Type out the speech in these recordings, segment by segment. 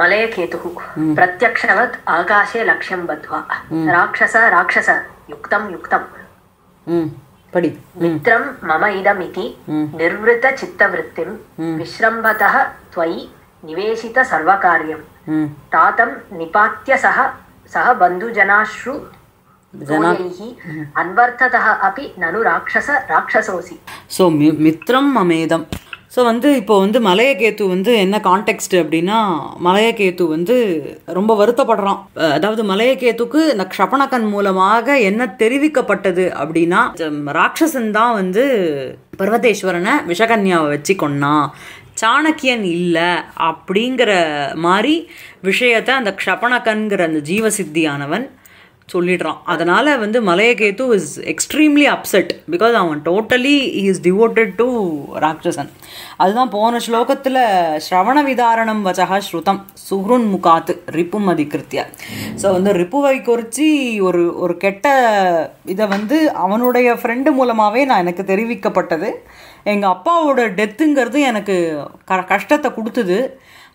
మలయకేతు ప్రత్యక్షవత్ ఆకాశే లక్ష్యం బద్ధ్వా రాక్షస రాక్షస యుక్తం యుక్తం పడి మిత్రం మమ ఇదమితి నిర్వృత చిత్తవృత్తిం విశ్రంభత త్వయి నివేశిత సర్వకార్యం తాతం నిపాత్య సహ సహ బంధుజనాశ్రు అన్వర్థత అపి నను రాక్షస రాక్షసోసి సో మిత్రం మమేదం ஸோ வந்து இப்போ வந்து மலையகேத்து வந்து என்ன கான்டெக்ட் அப்படின்னா மலையகேத்து வந்து ரொம்ப வருத்தப்படுறான் அதாவது மலையகேத்துக்கு இந்த க்ஷபணக்கன் மூலமாக என்ன தெரிவிக்கப்பட்டது அப்படின்னா ராட்சசன் தான் வந்து பர்வதேஸ்வரனை விஷகன்யாவை வச்சு கொண்டான் சாணக்கியன் இல்லை அப்படிங்கிற மாதிரி விஷயத்தை அந்த க்ஷபணக்கன்கிற அந்த ஜீவசித்தியானவன் சொல்லிடுறான் அதனால் வந்து Malayaketu is extremely upset because அவன் totally is devoted to Rakshasan அதுதான் போன ஸ்லோகத்தில் ஸ்ரவண விதாரணம் வச்சகா ஸ்ருதம் சுஹ்ருன் முகாத்து ரிப்பும் அதிகிருத்திய ஸோ வந்து ரிப்புவை குறித்து ஒரு ஒரு கெட்ட இதை வந்து அவனுடைய ஃப்ரெண்டு மூலமாகவே நான் எனக்கு தெரிவிக்கப்பட்டது எங்கள் அப்பாவோட டெத்துங்கிறது எனக்கு க கஷ்டத்தை கொடுத்தது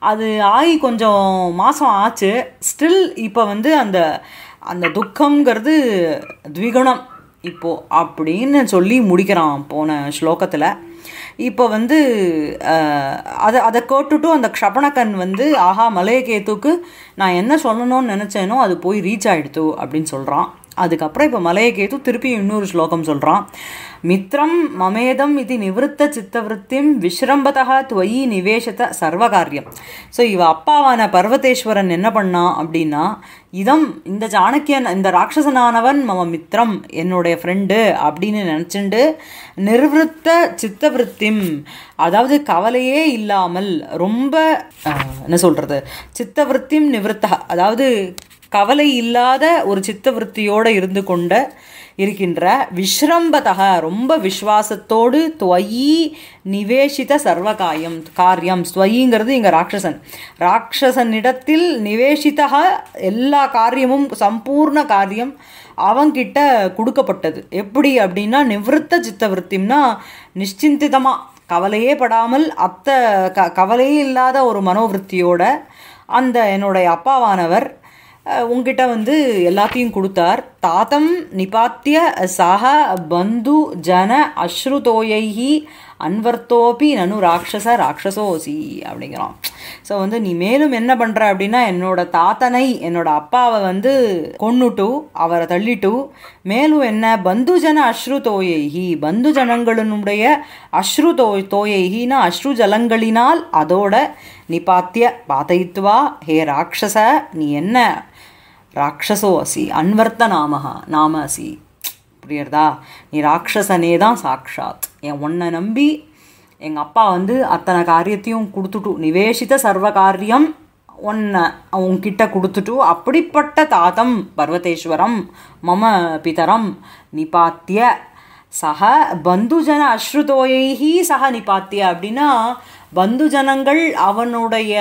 அது ஆகி கொஞ்சம் மாதம் ஆச்சு ஸ்டில் இப்போ வந்து அந்த அந்த துக்கங்கிறது த்விகுணம் இப்போது அப்படின்னு சொல்லி முடிக்கிறான் போன ஸ்லோகத்தில் இப்போ வந்து அதை அதை கேட்டுட்டும் அந்த க்ஷபணக்கன் வந்து ஆஹா மலையகேத்துக்கு நான் என்ன சொல்லணும்னு நினச்சேனோ அது போய் ரீச் ஆகிடுத்து அப்படின்னு சொல்கிறான் அதுக்கப்புறம் இப்போ மலையை கேத்து திருப்பி இன்னொரு ஸ்லோகம் சொல்கிறான் மித்ரம் மமேதம் இது நிவத்த சித்தவருத்திம் விஸ்ரம்பதா துவயி நிவேசத சர்வகாரியம் ஸோ இவ அப்பாவான பர்வதேஸ்வரன் என்ன பண்ணான் அப்படின்னா இதம் இந்த சாணக்கியன் இந்த ராட்சசனானவன் மம மித்ரம் என்னுடைய ஃப்ரெண்டு அப்படின்னு நினச்சிண்டு நிர்வத்த சித்தவருத்திம் அதாவது கவலையே இல்லாமல் ரொம்ப என்ன சொல்கிறது சித்தவருத்திம் நிவர்த்தா அதாவது கவலை இல்லாத ஒரு சித்தவருத்தியோடு இருந்து கொண்ட இருக்கின்ற விஸ்ரம்பதக ரொம்ப விஸ்வாசத்தோடு துவயி நிவேஷித சர்வகாயம் காரியம் ஸ்வயிங்கிறது இங்கே ராட்சசன் ராட்சசனிடத்தில் நிவேஷிதக எல்லா காரியமும் சம்பூர்ண காரியம் அவங்கிட்ட கொடுக்கப்பட்டது எப்படி அப்படின்னா நிவத்த சித்தவருத்திம்னா நிச்சிந்திதமாக கவலையே படாமல் அத்த க கவலையே இல்லாத ஒரு மனோவிற்த்தியோட அந்த என்னுடைய அப்பாவானவர் உங்ககிட்ட வந்து எல்லாத்தையும் கொடுத்தார் தாத்தம் நிபாத்திய சக பந்து ஜன அஸ்ருதோயி அன்வர்த்தோபி நனு ராட்சச ராட்சசோசி அப்படிங்கிறான் ஸோ வந்து நீ மேலும் என்ன பண்ணுற அப்படின்னா என்னோட தாத்தனை என்னோட அப்பாவை வந்து கொன்னுட்டு அவரை தள்ளிட்டு மேலும் என்ன பந்துஜன அஸ்ரு தோயைகி பந்து ஜனங்களினுடைய அஸ்ரு தோ தோயைகின்னா அஸ்ரு ஜலங்களினால் அதோட நிபாத்திய பாதைத்துவா ஹே ராட்சச நீ என்ன ராட்சசோ அசி அன்வர்த்த நாமகா நாம அசி புரியுறதா நீ ராட்சசனே தான் சாக்ஷாத் என் உன்னை நம்பி எங்கள் அப்பா வந்து அத்தனை காரியத்தையும் கொடுத்துட்டு நிவேஷித்த சர்வ காரியம் உன்னை உன்கிட்ட கொடுத்துட்டு அப்படிப்பட்ட தாத்தம் பர்வதேஸ்வரம் மம பிதரம் நிபாத்திய சக பந்துஜன அஸ்ருதோயை சக நிபாத்திய அப்படின்னா பந்து ஜனங்கள் அவனுடைய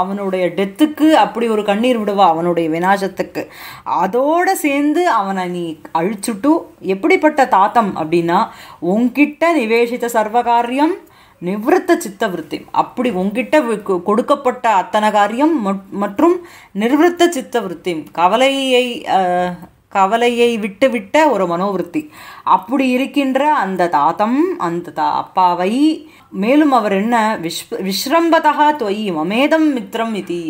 அவனுடைய டெத்துக்கு அப்படி ஒரு கண்ணீர் விடுவா அவனுடைய விநாசத்துக்கு அதோடு சேர்ந்து அவனை நீ அழிச்சுட்டு எப்படிப்பட்ட தாத்தம் அப்படின்னா உன்கிட்ட நிவேசித்த சர்வகாரியம் நிவிருத்த சித்தவிருத்தி அப்படி உங்ககிட்ட கொடுக்கப்பட்ட அத்தனை காரியம் மற்றும் நிர்வத்த சித்தவிருத்தி கவலையை கவலையை விட்டுவிட்ட ஒரு மனோவிருத்தி அப்படி இருக்கின்ற அந்த தாத்தம் அந்த தா அப்பாவை மேலும் அவர் என்ன விஷ் விஸ்ரம்பதா தொய் மமேதம் மித்திரம் இது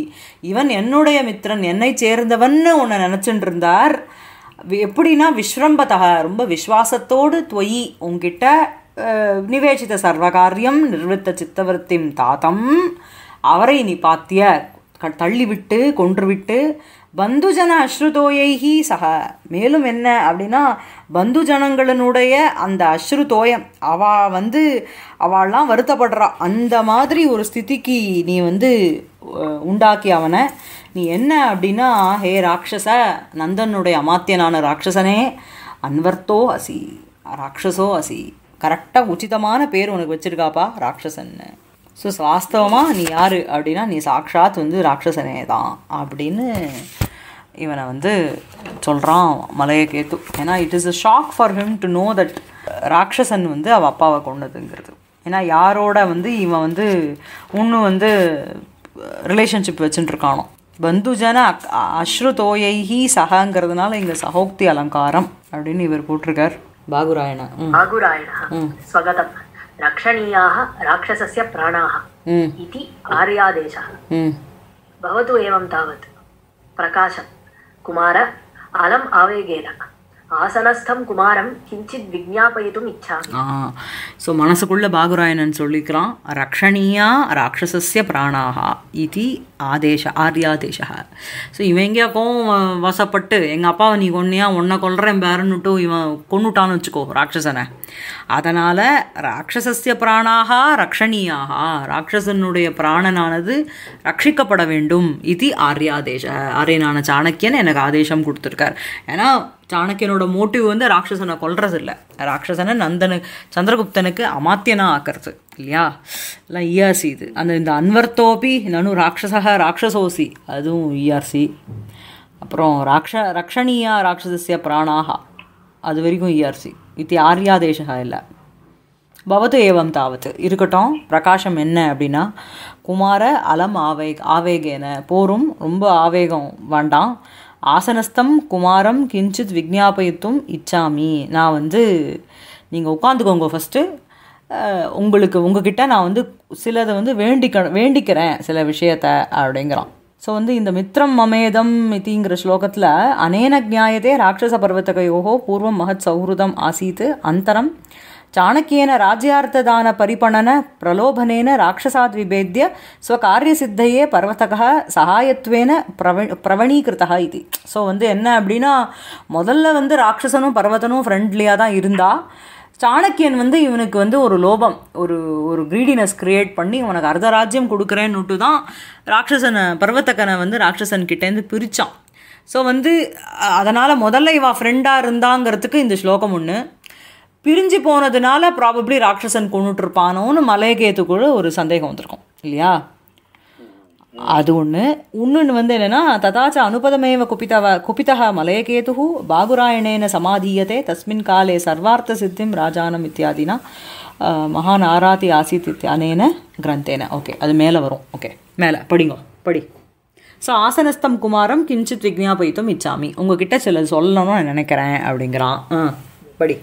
இவன் என்னுடைய மித்திரன் என்னை சேர்ந்தவன்னு உன்னை நினச்சிட்டு இருந்தார் எப்படின்னா விஸ்ரம்பதா ரொம்ப விஸ்வாசத்தோடு தொய் உங்ககிட்ட நிவேசித சர்வகாரியம் நிர்வத்த சித்தவருத்திம் தாத்தம் அவரை நீ பாத்திய தள்ளிவிட்டு கொன்றுவிட்டு பந்துஜன அஸ்ருதோயைஹி சக மேலும் என்ன அப்படின்னா பந்துஜனங்களினுடைய அந்த அஸ்ருதோயம் அவா வந்து அவள்லாம் வருத்தப்படுறா அந்த மாதிரி ஒரு ஸ்திதிக்கு நீ வந்து உண்டாக்கி அவனை நீ என்ன அப்படின்னா ஹே ராட்சச நந்தனுடைய அமாத்தியனான ராட்சசனே அன்வர்த்தோ அசி ராட்சசோ அசி கரெக்டாக உச்சிதமான பேர் உனக்கு வச்சுருக்காப்பா ராட்சசன்னு ஸோ வாஸ்தவமாக நீ யார் அப்படின்னா நீ சாக்ஷாத் வந்து ராட்சசனே தான் அப்படின்னு இவனை வந்து சொல்கிறான் மலையை கேத்து ஏன்னா it is a shock for him to know that Rakshasan வந்து அவள் அப்பாவை கொண்டதுங்கிறது ஏன்னா யாரோட வந்து இவன் வந்து ஒன்று வந்து ரிலேஷன்ஷிப் இருக்கானோ பந்துஜன அக் அஸ்ருதோயைஹி சகங்கிறதுனால இங்கே சகோக்தி அலங்காரம் அப்படின்னு இவர் போட்டிருக்கார் பாகுராயணா பாகுராயணா ஸ்வகதம் रक्षणीयाः राक्षसस्य प्राणाः इति आर्यादेशः भवतु एवं तावत् प्रकाशं कुमार अलम् आवेगेन ஆசனஸ்தம் குமாரம் கிஞ்சித் விஜாபயத்தும் இச்சா ஸோ மனசுக்குள்ள பாகுராயணன் சொல்லிக்கிறான் ரக்ஷணியா ராட்சசிய பிராணாக இது ஆதேஷ ஆர்யாதேஷா ஸோ இவன் எங்கேயாக்கும் வசப்பட்டு எங்கள் அப்பாவை நீ கொன்னியா உன்னை கொல்றேன் பேரன்னுட்டு இவன் கொன்னுட்டான்னு வச்சுக்கோ ராட்சசனை அதனால் ராட்சசிய பிராணாக ரக்ஷணியாக ராட்சசனுடைய பிராணனானது ரட்சிக்கப்பட வேண்டும் இது ஆர்யாதேஷ ஆரியனான சாணக்கியன் எனக்கு ஆதேசம் கொடுத்துருக்கார் ஏன்னா சாணக்கியனோட மோட்டிவ் வந்து ராட்சசனை கொல்றது இல்லை ராட்சசனை நந்தனு சந்திரகுப்தனுக்கு அமாத்தியனா ஆக்கிறது இல்லையா எல்லாம் இஆர்சி e இது அந்த இந்த அன்வர்த்தோபி நனு ராட்சசக ராட்சசோசி அதுவும் இஆர்சி e அப்புறம் ராட்ச ரக்ஷணியா ராட்சசிய பிராணாகா அது வரைக்கும் இஆர்சி e இது ஆர்யா தேசகா இல்லை பவத்து ஏவம் தாவத்து இருக்கட்டும் பிரகாஷம் என்ன அப்படின்னா குமார அலம் ஆவேக் ஆவேகேன போரும் ரொம்ப ஆவேகம் வேண்டாம் ஆசனஸ்தம் குமாரம் கிஞ்சித் விஜாபயித்தும் இச்சாமி நான் வந்து நீங்கள் உட்காந்துக்கோங்க ஃபஸ்ட்டு உங்களுக்கு உங்ககிட்ட நான் வந்து சிலதை வந்து வேண்டிக்க வேண்டிக்கிறேன் சில விஷயத்த அப்படிங்கிறான் ஸோ வந்து இந்த மித்ரம் மமேதம் இத்திங்கிற ஸ்லோகத்தில் அனேன ஜாயதே ராட்சச பர்வத்தகையோகோ பூர்வம் மகத் சௌஹிருதம் ஆசீத்து அந்தரம் ಚಾಣಕ್ಯೇನ பரிபணன பிரலோபனேன ராட்சசாத் விபேத்திய ஸ்வகாரிய சித்தையே பர்வத்தக சகாயத்வேன பிரவ பிரவணீகிருத்தா இது ஸோ வந்து என்ன அப்படின்னா முதல்ல வந்து ராட்சசனும் பர்வத்தனும் ஃப்ரெண்ட்லியாக தான் இருந்தா சாணக்கியன் வந்து இவனுக்கு வந்து ஒரு லோபம் ஒரு ஒரு கிரீடினஸ் கிரியேட் பண்ணி இவனுக்கு அர்த்தராஜ்யம் கொடுக்குறேன்னுட்டு தான் ராட்சசனை பர்வத்தக்கனை வந்து ராட்சசன் கிட்டேருந்து பிரித்தான் ஸோ வந்து அதனால் முதல்ல இவா ஃப்ரெண்டாக இருந்தாங்கிறதுக்கு இந்த ஸ்லோகம் ஒன்று பிரிஞ்சு போனதுனால ப்ராபப்ளி ராட்சசன் கொண்டுட்ருப்பானோன்னு மலையகேத்துக்குள்ள ஒரு சந்தேகம் வந்திருக்கும் இல்லையா அது ஒன்று இன்னொன்று வந்து என்னென்னா ததாச்ச அனுபதமேவ குபிதவ குபிதா மலையகேது பாகுராயணேன சமாதீயத்தை தஸ்மின் காலே சர்வார்த்த சித்திம் ராஜானம் இத்தியாதினா மகான் ஆராதி ஆசித் அனேன கிரந்தேன ஓகே அது மேலே வரும் ஓகே மேலே படிங்க படி ஸோ ஆசனஸ்தம் குமாரம் கிஞ்சித் விக்ஞாபயித்தும் இச்சாமி உங்ககிட்ட சில சொல்லணும்னு நினைக்கிறேன் அப்படிங்கிறான் படி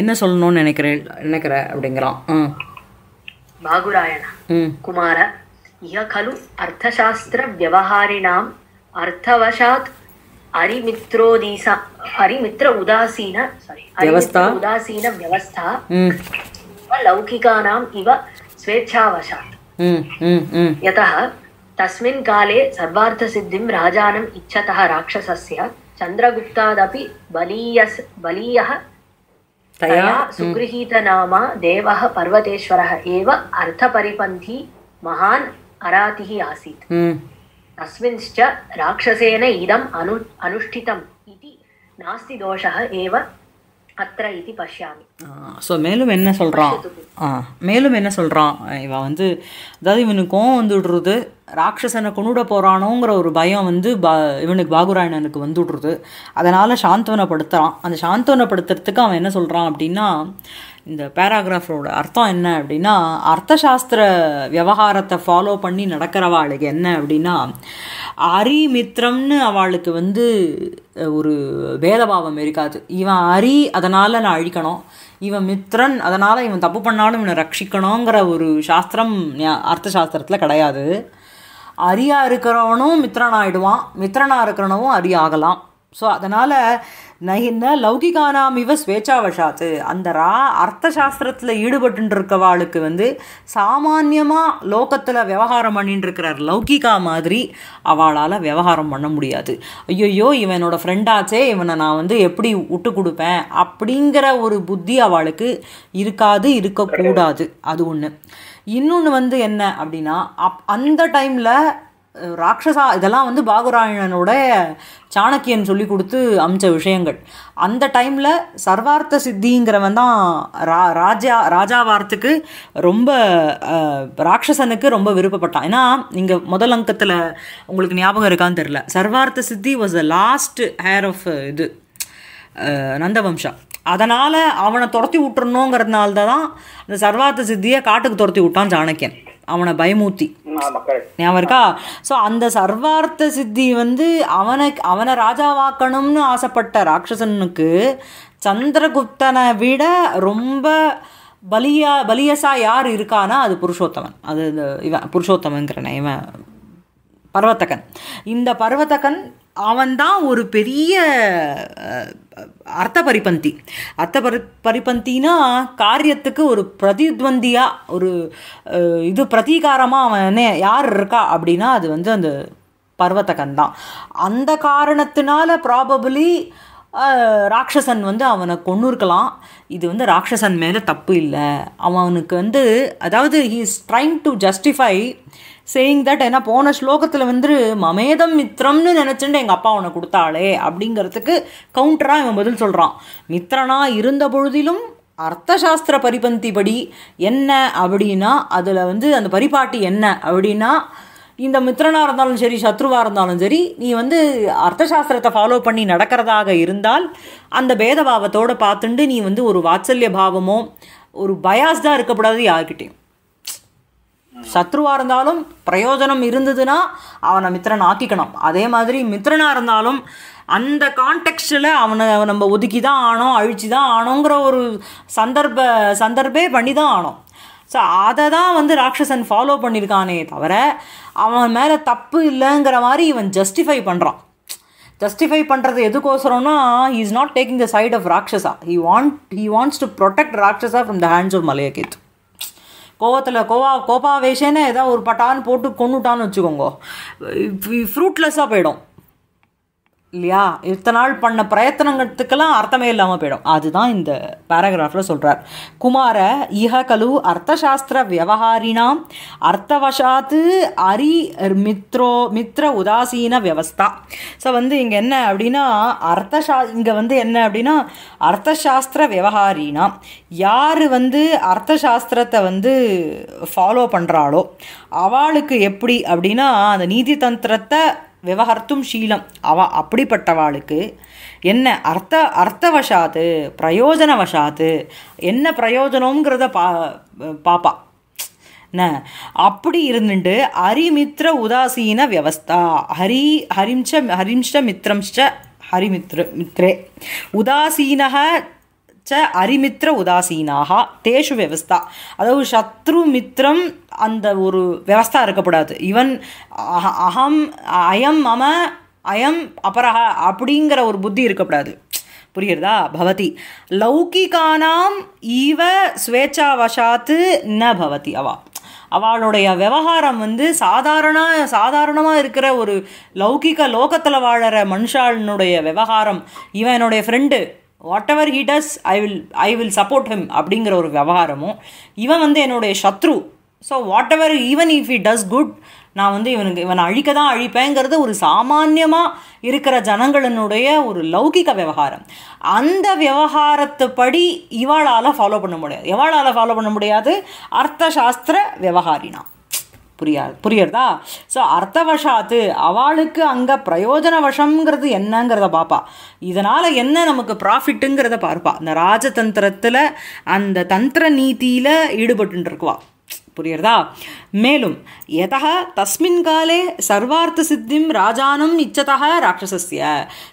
என்ன சொல்லணும்னு நினைக்கிறேன் நினைக்கிற அப்படிங்கிறான் பாகுராயண குமார கலு அர்த்தசாஸ்திர வியவஹாரிணாம் அர்த்தவசாத் அரிமித்ரோதீசா அரிமித்ர உதாசீன சாரி உதாசீன வியவஸ்தா லௌகிகானாம் இவ ஸ்வேச்சாவசாத் யதா तस्मिन् काले सर्वार्थसिद्धिं राजानम् इच्छतः राक्षसस्य चन्द्रगुप्तादपि बलीयस् बलीयः तया हम्म। सुगृहीतनामा देवः पर्वतेश्वरः एव अर्थपरिपन्थी महान् अरातिः आसीत् हम्म। तस्मिंश्च राक्षसेन इदम् अनु अनुष्ठितम् इति नास्ति दोषः एव அத்திர இது பஷ்யாமி ஸோ மேலும் என்ன சொல்கிறான் ஆ மேலும் என்ன சொல்கிறான் இவன் வந்து அதாவது இவனுக்கு கோவம் வந்துடுறது ராட்சசனை கொண்டுட போகிறானோங்கிற ஒரு பயம் வந்து ப இவனுக்கு பாகுராயணனுக்கு வந்துடுறது அதனால் சாந்தவனப்படுத்துகிறான் அந்த சாந்தவனப்படுத்துறதுக்கு அவன் என்ன சொல்கிறான் அப்படின்னா இந்த பேராகிராஃபரோட அர்த்தம் என்ன அப்படின்னா அர்த்த சாஸ்திர விவகாரத்தை ஃபாலோ பண்ணி நடக்கிறவாளுக்கு என்ன அப்படின்னா அரி அவளுக்கு வந்து ஒரு பேதபாவம் இருக்காது இவன் அரி அதனால் நான் அழிக்கணும் இவன் மித்ரன் அதனால் இவன் தப்பு பண்ணாலும் இவனை ரட்சிக்கணுங்கிற ஒரு சாஸ்திரம் அர்த்த சாஸ்திரத்தில் கிடையாது அரியாக இருக்கிறவனும் மித்ரன் ஆகிடுவான் மித்ரனாக இருக்கிறனவும் அரி ஆகலாம் ஸோ அதனால் நகின்ன லௌகிகானாம் இவ ஸ்வேச்சாவசாத்து அந்த ரா அர்த்த சாஸ்திரத்தில் ஈடுபட்டுருக்கவாளுக்கு வந்து சாமானியமாக லோகத்தில் விவகாரம் பண்ணிட்டு இருக்கிறார் லௌகிகா மாதிரி அவளால் விவகாரம் பண்ண முடியாது ஐயோயோ இவனோட ஃப்ரெண்டாச்சே இவனை நான் வந்து எப்படி விட்டு கொடுப்பேன் அப்படிங்கிற ஒரு புத்தி அவளுக்கு இருக்காது இருக்கக்கூடாது அது ஒன்று இன்னொன்று வந்து என்ன அப்படின்னா அப் அந்த டைமில் ராட்சசா இதெல்லாம் வந்து பாகுராயணனோட சாணக்கியன் சொல்லி கொடுத்து அமிச்ச விஷயங்கள் அந்த டைமில் சர்வார்த்த சித்திங்கிறவன் தான் ரா ராஜா ராஜாவார்த்துக்கு ரொம்ப ராட்சசனுக்கு ரொம்ப விருப்பப்பட்டான் ஏன்னா இங்கே முதல் அங்கத்தில் உங்களுக்கு ஞாபகம் இருக்கான்னு தெரில Sarvartha Siddhi was the last heir of இது நந்தவம்சா அதனால் அவனை துரத்தி விட்டுறணுங்கிறதுனால தான் அந்த சர்வார்த்த சித்தியை காட்டுக்கு துரத்தி விட்டான் சாணக்கியன் அவனை பயமூர்த்தி ஞாபகம் இருக்கா ஸோ அந்த சர்வார்த்த சித்தி வந்து அவனை அவனை ராஜாவாக்கணும்னு ஆசைப்பட்ட ராட்சசனுக்கு சந்திரகுப்தனை விட ரொம்ப பலியா பலியசா யார் இருக்கானா அது புருஷோத்தமன் அது இவன் புருஷோத்தமங்கிறன இவன் பர்வத்தகன் இந்த பர்வத்தகன் அவன்தான் ஒரு பெரிய அர்த்த பரிபந்தி அர்த்த பரி பரிபந்தினா காரியத்துக்கு ஒரு பிரதித்வந்தியாக ஒரு இது பிரதீகாரமாக அவன் யார் இருக்கா அப்படின்னா அது வந்து அந்த பர்வத்தகன் தான் அந்த காரணத்தினால ப்ராபபிளி ராட்சசன் வந்து அவனை கொண்டு இருக்கலாம் இது வந்து ராட்சசன் மேலே தப்பு இல்லை அவனுக்கு வந்து அதாவது he is trying to justify saying that ஏன்னா போன ஸ்லோகத்தில் வந்து மமேதம் மித்ரம்னு நினச்சிட்டு எங்கள் அப்பா உனக்கு கொடுத்தாளே அப்படிங்கிறதுக்கு கவுண்டராக இவன் பதில் சொல்கிறான் மித்ரனாக இருந்த பொழுதிலும் அர்த்தசாஸ்திர பரிபந்தி படி என்ன அப்படின்னா அதில் வந்து அந்த பரிபாட்டி என்ன அப்படின்னா இந்த மித்திரனாக இருந்தாலும் சரி சத்ருவாக இருந்தாலும் சரி நீ வந்து அர்த்தசாஸ்திரத்தை ஃபாலோ பண்ணி நடக்கிறதாக இருந்தால் அந்த பேதபாவத்தோடு பார்த்துட்டு நீ வந்து ஒரு வாத்சல்ய பாவமோ ஒரு தான் இருக்கக்கூடாது யார்கிட்டையும் சத்ருவாக இருந்தாலும் பிரயோஜனம் இருந்ததுன்னா அவனை மித்திரன் ஆக்கிக்கணும் அதே மாதிரி மித்திரனாக இருந்தாலும் அந்த கான்டெக்ஸ்டில் அவனை நம்ம ஒதுக்கி தான் ஆனோம் அழிச்சு தான் ஆனோங்கிற ஒரு சந்தர்ப்ப சந்தர்ப்பே பண்ணி தான் ஆனோம் ஸோ அதை தான் வந்து ராட்சசன் ஃபாலோ பண்ணியிருக்கானே தவிர அவன் மேலே தப்பு இல்லைங்கிற மாதிரி இவன் ஜஸ்டிஃபை பண்ணுறான் ஜஸ்டிஃபை பண்ணுறது எதுக்கோசரம்னா he is not taking the side of Rakshasa he want he wants to protect Rakshasa from the hands of Malayaketu கோவத்தில் கோவா கோபாவேஷன்னு ஏதாவது ஒரு பட்டான்னு போட்டு கொண்டுட்டான்னு வச்சுக்கோங்க ஃப்ரூட்லெஸ்ஸாக போயிடும் இல்லையா இத்தனை நாள் பண்ண பிரயத்தனத்துக்கெல்லாம் அர்த்தமே இல்லாமல் போயிடும் அதுதான் இந்த பேராகிராஃபில் சொல்கிறார் குமார இஹ கலு அர்த்தசாஸ்திர வியவஹாரினாம் அர்த்தவசாத்து அரி மித்ரோ மித்ர உதாசீன வியவஸ்தா ஸோ வந்து இங்கே என்ன அப்படின்னா அர்த்தசா இங்கே வந்து என்ன அப்படின்னா அர்த்தசாஸ்திர வியவஹாரினாம் யார் வந்து அர்த்தசாஸ்திரத்தை வந்து ஃபாலோ பண்ணுறாளோ அவளுக்கு எப்படி அப்படின்னா அந்த நீதி தந்திரத்தை விவகர்த்தும் ஷீலம் அவ அப்படிப்பட்டவாளுக்கு என்ன அர்த்த அர்த்தவசாத்து பிரயோஜனவசாத்து என்ன பிரயோஜனங்கிறத பா பாப்பா அப்படி இருந்துட்டு ஹரிமித்ர உதாசீன வியவஸ்தா ஹரி ஹரிம்ச ஹரிம்ச மித்ரம்ச்ச ஹரிமித்ர மித்ரே உதாசீனக ச அரிமித்திர உதாசீனாக தேஷு வியவஸ்தா அதாவது சத்ரு மித்திரம் அந்த ஒரு வியவஸ்தா இருக்கக்கூடாது இவன் அகம் அயம் மம அயம் அபரஹா அப்படிங்கிற ஒரு புத்தி இருக்கக்கூடாது புரியுறதா பவதி லௌகிகானாம் ஈவ ஸ்வேச்சாவசாத்து ந பவதி அவா அவளுடைய விவகாரம் வந்து சாதாரண சாதாரணமாக இருக்கிற ஒரு லௌகிக லோகத்தில் வாழற மனுஷாளனுடைய விவகாரம் இவன் என்னுடைய friend whatever he does I will I will support him அப்படிங்கிற ஒரு விவகாரமும் இவன் வந்து என்னுடைய சத்ரு so whatever even if he does good நான் வந்து இவனுக்கு இவனை அழிக்க தான் அழிப்பேங்கிறது ஒரு சாமானியமாக இருக்கிற ஜனங்களினுடைய ஒரு லௌகிக விவகாரம் அந்த விவகாரத்துப்படி இவாளால் ஃபாலோ பண்ண முடியாது எவாளால் ஃபாலோ பண்ண முடியாது அர்த்த சாஸ்திர விவகாரினா புரியா புரியறதா ஸோ அர்த்தவசாத்து அவளுக்கு அங்கே பிரயோஜன வசங்கிறது என்னங்கிறத பார்ப்பா இதனால் என்ன நமக்கு ப்ராஃபிட்டுங்கிறத பார்ப்பா இந்த ராஜதந்திரத்தில் அந்த தந்திர நீதியில் ஈடுபட்டுருக்குவா புரியுறதா மேலும் எதா தஸ்மின் காலே சர்வார்த்த சித்திம் ராஜானம் இச்சதா ராட்சசஸ்ய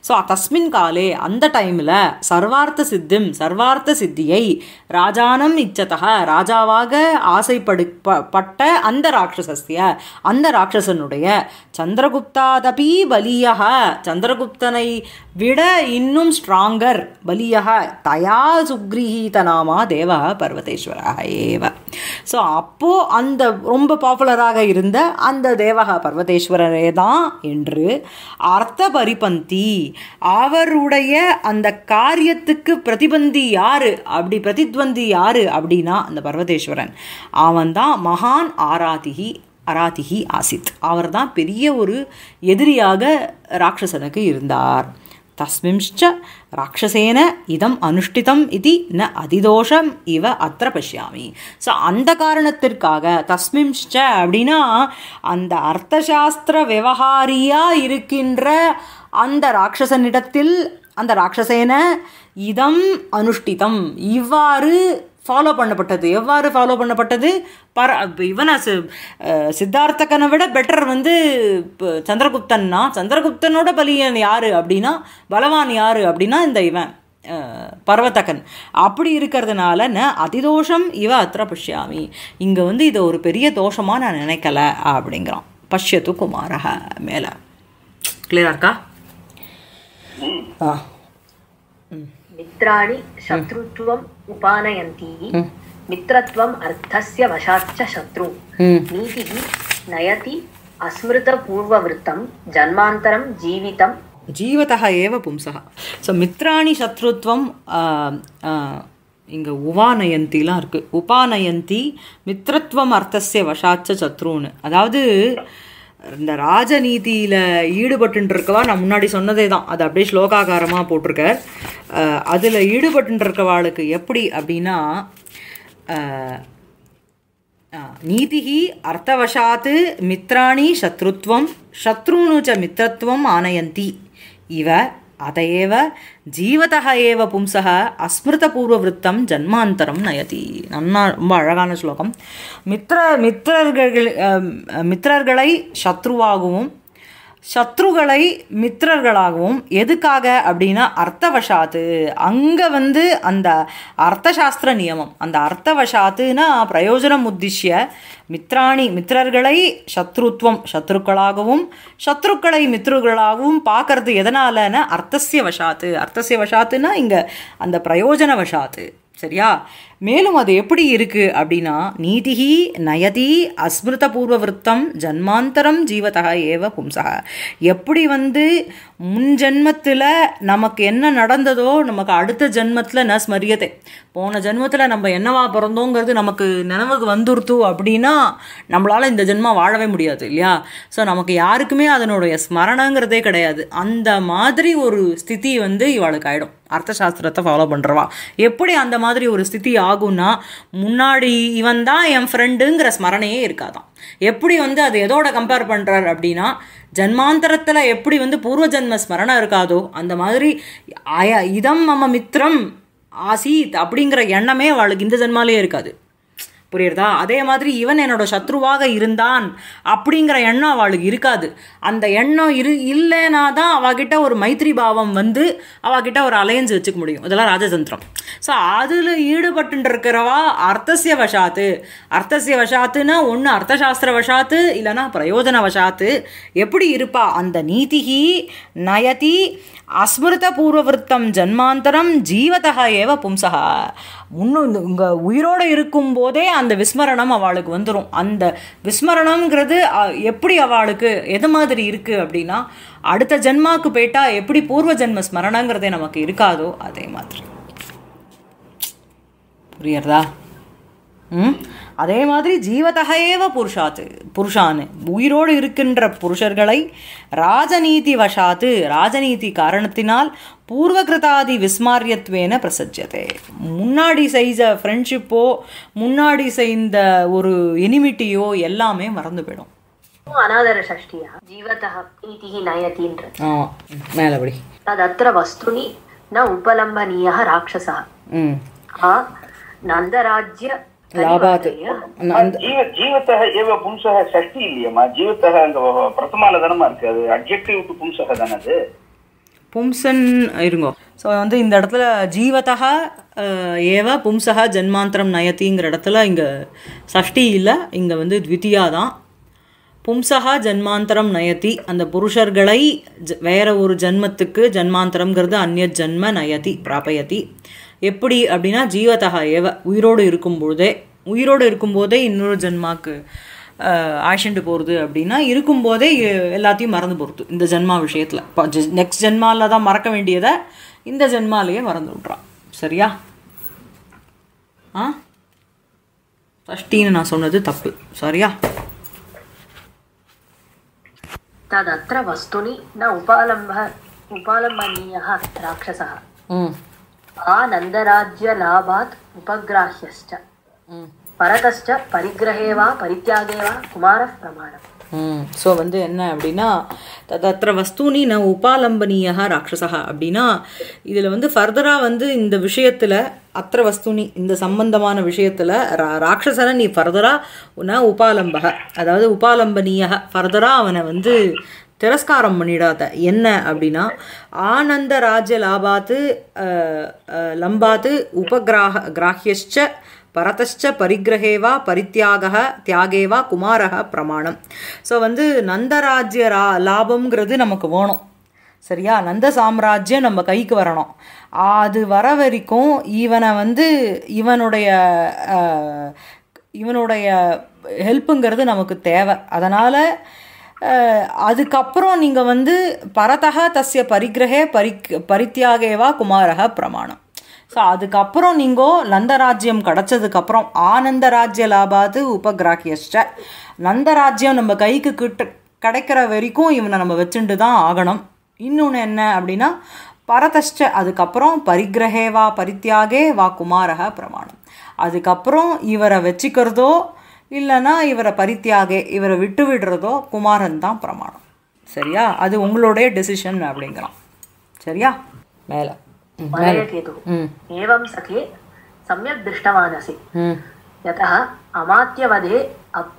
ஸோ தஸ்மின் காலே அந்த டைமில் சர்வார்த்த சித்திம் சர்வார்த்த சித்தியை ராஜானம் இச்சதா ராஜாவாக ஆசைப்படு பட்ட அந்த ராட்சசஸ்ய அந்த ராட்சசனுடைய சந்திரகுப்தாதபி பலியா சந்திரகுப்தனை விட இன்னும் ஸ்ட்ராங்கர் பலியா தயா சுக்ரீஹீத நாமா தேவ பர்வதேஸ்வரா ஏவ ஸோ அப்போது அந்த ரொம்ப பாப்புலராக இருந்த அந்த தேவகா பர்வதேஸ்வரரே தான் என்று அர்த்த பரிபந்தி அவருடைய அந்த காரியத்துக்கு பிரதிபந்தி யார் அப்படி பிரதித்வந்தி யார் அப்படின்னா அந்த பர்வதேஸ்வரன் அவன் தான் மகான் ஆராதிகி அராதிகி ஆசித் அவர் தான் பெரிய ஒரு எதிரியாக ராட்சசனுக்கு இருந்தார் तस्मिंश्च ராட்சசேன இதம் அனுஷ்டிதம் இது ந அதிதோஷம் இவ அத்த பசியாமி ஸோ அந்த காரணத்திற்காக தஸ்மிம்ஷ்ட அப்படின்னா அந்த அர்த்தசாஸ்திர விவகாரியாக இருக்கின்ற அந்த ராட்சசனிடத்தில் அந்த ராட்சசேன இதம் அனுஷ்டிதம் இவ்வாறு ஃபாலோ பண்ணப்பட்டது எவ்வாறு ஃபாலோ பண்ணப்பட்டது பர இவன் சித்தார்த்தகனை விட பெட்டர் வந்து சந்திரகுப்தன்னா சந்திரகுப்தனோட பலியன் யார் அப்படின்னா பலவான் யார் அப்படின்னா இந்த இவன் பர்வத்தகன் அப்படி இருக்கிறதுனால நான் அதிதோஷம் இவ அத்திர பஷ்யாமி இங்கே வந்து இதை ஒரு பெரிய தோஷமாக நான் நினைக்கல அப்படிங்கிறான் பஷ்யத்து குமாரக மேலே கிளியரா இருக்கா ஆ மித்ராணி சத்ருத்துவம் உபானயந்தி மித்ரத்வம் அர்த்தஸ்ய வசாச்ச சத்ரு நீதி நயதி அஸ்மிருத விருத்தம் ஜன்மாந்தரம் ஜீவிதம் ஜீவதः एव பும்சகா ஸோ மித்ராணி சத்ருத்வம் இங்கே உபாநயந்திலாம் இருக்குது உபானயந்தி மித்ரத்வம் அர்த்தஸ்ய வசாச்ச சத்ருன்னு அதாவது இந்த ராஜநீதியில் ஈடுபட்டுருக்கவா நான் முன்னாடி சொன்னதே தான் அது அப்படியே ஸ்லோகாகாரமாக போட்டிருக்கார் அதில் ஈடுபட்டுருக்கவாளுக்கு எப்படி அப்படின்னா நீதி அர்த்தவசாத்து மித்ராணி சத்ருத்வம் சத்ருனுச்ச மித்திரத்துவம் ஆனயந்தி இவ అత ఏవ ஏவ ఏవ పుంస அஸ்மிருதபூர்வவருத்தம் ஜன்மாந்தரம் நயதி நன்னா ரொம்ப அழகான ஸ்லோகம் மித்ர மித்திரர்கள் மித்திரர்களை சத்ருவாகவும் சத்ருகளை மித்திரர்களாகவும் எதுக்காக அப்படின்னா அர்த்தவசாத்து அங்கே வந்து அந்த அர்த்தசாஸ்திர நியமம் அந்த அர்த்தவசாத்துனா பிரயோஜனம் உத்திஷ்ய மித்ராணி மித்திரர்களை சத்ருத்வம் சத்ருக்களாகவும் சத்ருக்களை மித்ருகளாகவும் பார்க்கறது எதனாலன்னா அர்த்தசிய வசாத்து அர்த்தசிய வசாத்துனா இங்கே அந்த பிரயோஜன வசாத்து சரியா மேலும் அது எப்படி இருக்குது அப்படின்னா நீதிஹி நயதி அஸ்மிருத பூர்வ ஜன்மாந்தரம் ஜீவதா ஏவ பும்சக எப்படி வந்து முன் ஜென்மத்தில் நமக்கு என்ன நடந்ததோ நமக்கு அடுத்த ஜென்மத்தில் ந ஸ்மரியத்தை போன ஜென்மத்தில் நம்ம என்னவா பிறந்தோங்கிறது நமக்கு நினைவுக்கு வந்துருத்து அப்படின்னா நம்மளால் இந்த ஜென்மம் வாழவே முடியாது இல்லையா ஸோ நமக்கு யாருக்குமே அதனுடைய ஸ்மரணங்கிறதே கிடையாது அந்த மாதிரி ஒரு ஸ்திதி வந்து இவளுக்கு ஆகிடும் அர்த்த சாஸ்திரத்தை ஃபாலோ பண்ணுறவா எப்படி அந்த மாதிரி ஒரு ஸ்திதி ஆகும்னா முன்னாடி இவன் தான் என் ஃப்ரெண்டுங்கிற ஸ்மரணையே இருக்காதான் எப்படி வந்து அது எதோட கம்பேர் பண்ணுறார் அப்படின்னா ஜன்மாந்தரத்தில் எப்படி வந்து பூர்வ ஜென்ம ஸ்மரணம் இருக்காதோ அந்த மாதிரி இதம் நம்ம மித்திரம் ஆசீத் அப்படிங்கிற எண்ணமே அவளுக்கு இந்த ஜென்மாலேயே இருக்காது புரியுறதா அதே மாதிரி இவன் என்னோட சத்ருவாக இருந்தான் அப்படிங்கிற எண்ணம் அவளுக்கு இருக்காது அந்த எண்ணம் இரு இல்லைனா தான் அவகிட்ட ஒரு மைத்ரி பாவம் வந்து அவகிட்ட ஒரு அலையன்ஸ் வச்சுக்க முடியும் இதெல்லாம் ராஜதந்திரம் ஸோ அதில் ஈடுபட்டு இருக்கிறவா அர்த்தசிய வஷாத்து அர்த்தசிய வஷாத்துன்னா ஒன்று அர்த்தசாஸ்திர வஷாத்து இல்லைனா பிரயோஜன வஷாத்து எப்படி இருப்பா அந்த நீதிகி நயதி அஸ்மிருதபூர்வவருத்தம் ஜன்மாந்தரம் ஜீவதா ஏவ பும்சா முன்னும் இந்த உங்கள் உயிரோடு இருக்கும்போதே அந்த விஸ்மரணம் அவளுக்கு வந்துடும் அந்த விஸ்மரணம்ங்கிறது எப்படி அவளுக்கு எது மாதிரி இருக்குது அப்படின்னா அடுத்த ஜென்மாவுக்கு போயிட்டா எப்படி பூர்வ ஜென்ம ஸ்மரணங்கிறதே நமக்கு இருக்காதோ அதே மாதிரி புரியறதா ம் அதே மாதிரி ஜீவதகையேவ புருஷாத்து புருஷானு உயிரோடு இருக்கின்ற புருஷர்களை ராஜநீதி வசாத்து ராஜநீதி காரணத்தினால் பூர்வகிருதாதி விஸ்மாரியத்வேன பிரசஜதே முன்னாடி செய்த ஃப்ரெண்ட்ஷிப்போ முன்னாடி செய்த ஒரு எனிமிட்டியோ எல்லாமே மறந்து போயிடும் அநாதர சஷ்டியா ஜீவதா நீதி நயத்தின்ற மேலபடி வஸ்துனி ந உபலம்பனீய ராட்சசா நந்தராஜ்ய ಲಾಭಾತ್ ஏவ பும்சக பும்சன் இருங்கோ ஸோ வந்து இந்த இடத்துல ஏவ நயத்திங்கிற இடத்துல இங்கே சஷ்டி இல்லை இங்கே வந்து த்வித்தியா தான் பும்சகா ஜன்மாந்திரம் நயத்தி அந்த புருஷர்களை வேற ஒரு ஜென்மத்துக்கு ஜென்மாந்தரம்ங்கிறது அந்நிய ஜென்ம நயத்தி பிராபயத்தி எப்படி அப்படின்னா ஜீவதகா ஏவ உயிரோடு இருக்கும்பொழுதே உயிரோடு இருக்கும்போதே இன்னொரு ஜென்மாக்கு ஆஷண்டு போகிறது அப்படின்னா இருக்கும்போதே எல்லாத்தையும் மறந்து போகிறது இந்த ஜென்மா விஷயத்தில் இப்போ நெக்ஸ்ட் ஜென்மாவில் தான் மறக்க வேண்டியதை இந்த ஜென்மாலேயே மறந்து விட்றான் சரியா ஆ ஃபஸ்டின்னு நான் சொன்னது தப்பு சரியா ததத்திர வஸ்துனி ந உபாலம்ப உபாலம்பனியாக ராட்சசா ம் ஆனந்தராஜ்ய லாபாத் உபகிராஹ்யஸ்ட பரதஸ்ட பரிகிரகே வா பரித்தியாகே வா குமார பிரமாணம் ஸோ வந்து என்ன அப்படின்னா தத்திர வஸ்தூனி ந உபாலம்பனீயா ராட்சசா அப்படின்னா இதில் வந்து ஃபர்தராக வந்து இந்த விஷயத்தில் அத்திர வஸ்தூனி இந்த சம்பந்தமான விஷயத்தில் ரா ராட்சசனை நீ ஃபர்தராக உன உபாலம்பக அதாவது உபாலம்பனீயாக ஃபர்தராக அவனை வந்து திரஸ்காரம் பண்ணிடாத என்ன அப்படின்னா ஆனந்த ராஜ லாபாத்து லம்பாத்து உபகிராக கிராஹ்யஷ்ச பரதஷ்ட பரிகிரகேவா பரித்தியாக தியாகேவா குமாரக பிரமாணம் ஸோ வந்து நந்தராஜ்ய ரா லாபம்ங்கிறது நமக்கு வேணும் சரியா நந்த சாம்ராஜ்யம் நம்ம கைக்கு வரணும் அது வர வரைக்கும் இவனை வந்து இவனுடைய இவனுடைய ஹெல்ப்புங்கிறது நமக்கு தேவை அதனால் அதுக்கப்புறம் நீங்கள் வந்து பரதக தஸ்ய பரிகிரகே பரி பரித்தியாகேவா குமாரக பிரமாணம் ஸோ அதுக்கப்புறம் நீங்கள் நந்தராஜ்யம் கிடச்சதுக்கப்புறம் ஆனந்த ராஜ்ய லாபாது உபகிராகியஸ்ட நந்தராஜ்யம் நம்ம கைக்கு கிட்ட கிடைக்கிற வரைக்கும் இவனை நம்ம வச்சுட்டு தான் ஆகணும் இன்னொன்று என்ன அப்படின்னா பரதஷ்ட அதுக்கப்புறம் பரிகிரகே வா பரித்தியாகே வா குமாரக பிரமாணம் அதுக்கப்புறம் இவரை வச்சுக்கிறதோ இல்லைனா இவரை பரித்தியாக இவரை விட்டு விடுறதோ குமாரன் தான் பிரமாணம் சரியா அது உங்களுடைய டெசிஷன் அப்படிங்கிறான் சரியா மேலே एवं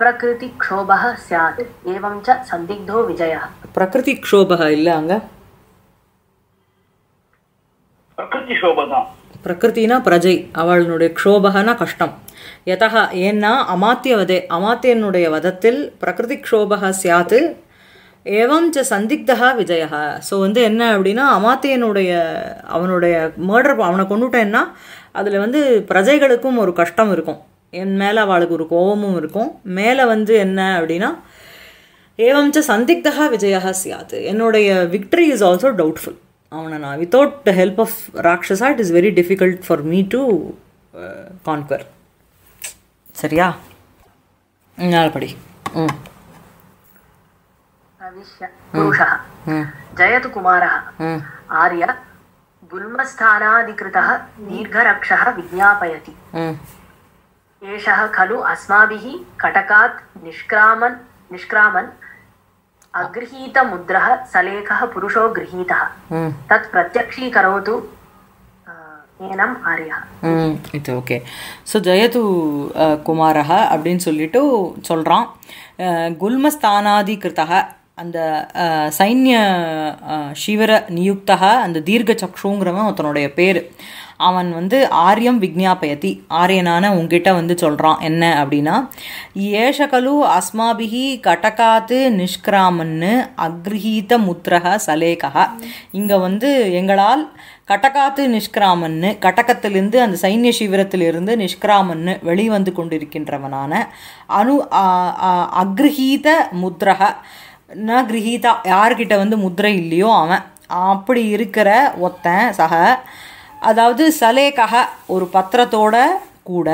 பிரகிருதி பிரஜை அவளுடைய கஷ்டம் எதா ஏன்னா அமாத்தியவதே அமாத்தியனுடைய வதத்தில் க்ஷோபகா சியாத்து ஏவம் ச சந்திக்தா விஜயா ஸோ வந்து என்ன அப்படின்னா அமாத்தியனுடைய அவனுடைய மர்டர் அவனை கொண்டுட்டேன்னா அதில் வந்து பிரஜைகளுக்கும் ஒரு கஷ்டம் இருக்கும் என் மேலே அவளுக்கு ஒரு கோபமும் இருக்கும் மேலே வந்து என்ன அப்படின்னா ஏவம் ச சந்திக்தா விஜயா சியாது என்னுடைய விக்டரி இஸ் ஆல்சோ டவுட்ஃபுல் அவனை நான் without the help of Rakshasa it is very difficult for me to conquer ಸರಿಯಾ ನಾಳೆ ಪಡಿ पुरुषः जयतु कुमारः आर्य गुल्मस्थानादिकृतः दीर्घरक्षः विज्ञापयति एषः खलु अस्माभिः कटकात् निष्क्रामन् निष्क्रामन् अगृहीतमुद्रः सलेखः पुरुषो गृहीतः तत् प्रत्यक्षीकरोतु ஓகே ஸோ ஜெயது குமாரக அப்படின்னு சொல்லிட்டு சொல்கிறான் குல்மஸ்தானாதி கிருத்தக அந்த சைன்ய சிவர நியுக்தக அந்த தீர்க்க சக்ஷுங்கிறவன் ஒருத்தனுடைய பேர் அவன் வந்து ஆரியம் விக்ஞாபயதி ஆரியனான உங்ககிட்ட வந்து சொல்கிறான் என்ன அப்படின்னா ஏஷகலு அஸ்மாபிகி கடகாத்து நிஷ்கிராமன்னு அக்ரிஹீத முத்ரக சலேகா இங்கே வந்து எங்களால் கட்டகாத்து நிஷ்கிராமன்னு கட்டக்கத்திலிருந்து அந்த சைன்ய சிவிரத்திலிருந்து நிஷ்கிராமன்னு வெளிவந்து கொண்டிருக்கின்றவனான அணு அக்ரிஹீத முத்ரக ந கிரகீதா யார்கிட்ட வந்து முத்ரை இல்லையோ அவன் அப்படி இருக்கிற ஒத்தன் சக அதாவது சலேகா ஒரு பத்திரத்தோட கூட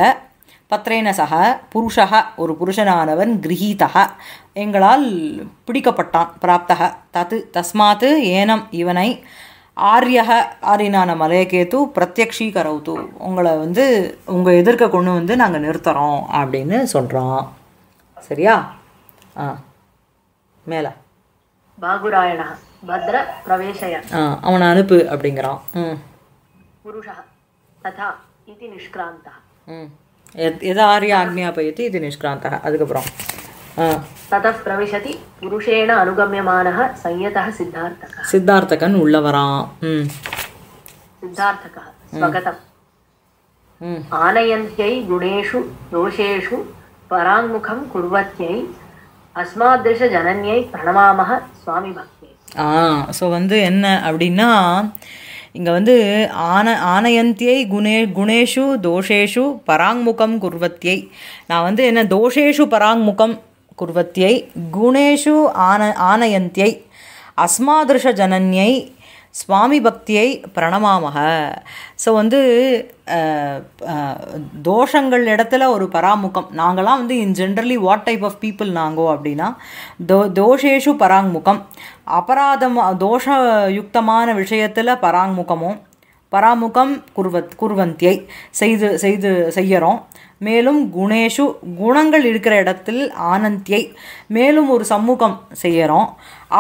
பத்ரேன சக புருஷக ஒரு புருஷனானவன் கிரகீதக எங்களால் பிடிக்கப்பட்டான் பிராப்தக தத்து தஸ்மாத்து ஏனம் இவனை ஆரியக ஆரியனான மலையகேத்து பிரத்யக்ஷீகரவுத்து உங்களை வந்து உங்கள் எதிர்க்க கொண்டு வந்து நாங்கள் நிறுத்துகிறோம் அப்படின்னு சொல்கிறோம் சரியா ஆ மேலே பாகுராயணா பத்ர பிரவேசய ஆ அவனை அனுப்பு அப்படிங்கிறான் ம் पुरुषः तथा इति निष्क्रान्तः संयतः பிரணமாமக சுவாமி பக்தியை ஆ ஸோ வந்து என்ன அப்படின்னா இங்கே வந்து ஆன ஆனயந்தியை குணே குணேஷு தோஷேஷு பராங்முகம் குர்வத்தியை நான் வந்து என்ன தோஷேஷு பராங்முகம் குர்வத்தியை குணேஷு ஆன ஆனயந்தியை அஸ்மாதிருஷ ஜனன்யை சுவாமி பக்தியை பிரணமாமக ஸோ வந்து தோஷங்கள் இடத்துல ஒரு பராமுகம் நாங்களாம் வந்து in generally what type of people நாங்கோ அப்படின்னா தோ தோஷேஷு பராங்முகம் அபராதம் தோஷ யுக்தமான விஷயத்தில் பராங்முகமும் பராமுகம் குர்வத் குர்வந்தியை செய்து செய்து செய்கிறோம் மேலும் குணேஷு குணங்கள் இருக்கிற இடத்தில் ஆனந்தியை மேலும் ஒரு சமூகம் செய்கிறோம்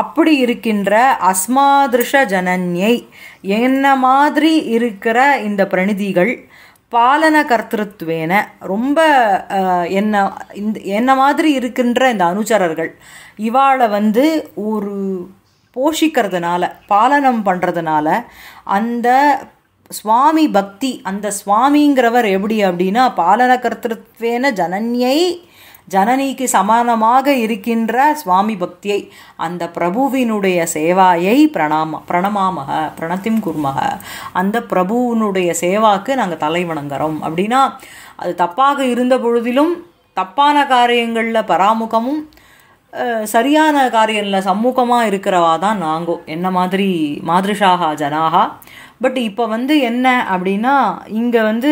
அப்படி இருக்கின்ற அஸ்மாதிருஷ ஜனன்யை என்ன மாதிரி இருக்கிற இந்த பிரணிதிகள் பாலன கர்த்திருத்துவேன ரொம்ப என்ன இந்த என்ன மாதிரி இருக்கின்ற இந்த அனுச்சரர்கள் இவாளை வந்து ஒரு போஷிக்கிறதுனால பாலனம் பண்ணுறதுனால அந்த சுவாமி பக்தி அந்த சுவாமிங்கிறவர் எப்படி அப்படின்னா பாலன கர்த்திருத்வேன ஜனன்யை ஜனனிக்கு சமானமாக இருக்கின்ற சுவாமி பக்தியை அந்த பிரபுவினுடைய சேவாயை பிரணாம பிரணமாமக பிரணத்திம் குர்மக அந்த பிரபுவினுடைய சேவாக்கு நாங்கள் தலை வணங்குறோம் அப்படின்னா அது தப்பாக இருந்த பொழுதிலும் தப்பான காரியங்களில் பராமுகமும் சரியான காரியங்களில் சமூகமாக இருக்கிறவா தான் நாங்கோ என்ன மாதிரி மாதிரிஷாகா ஜனாகா பட் இப்போ வந்து என்ன அப்படின்னா இங்கே வந்து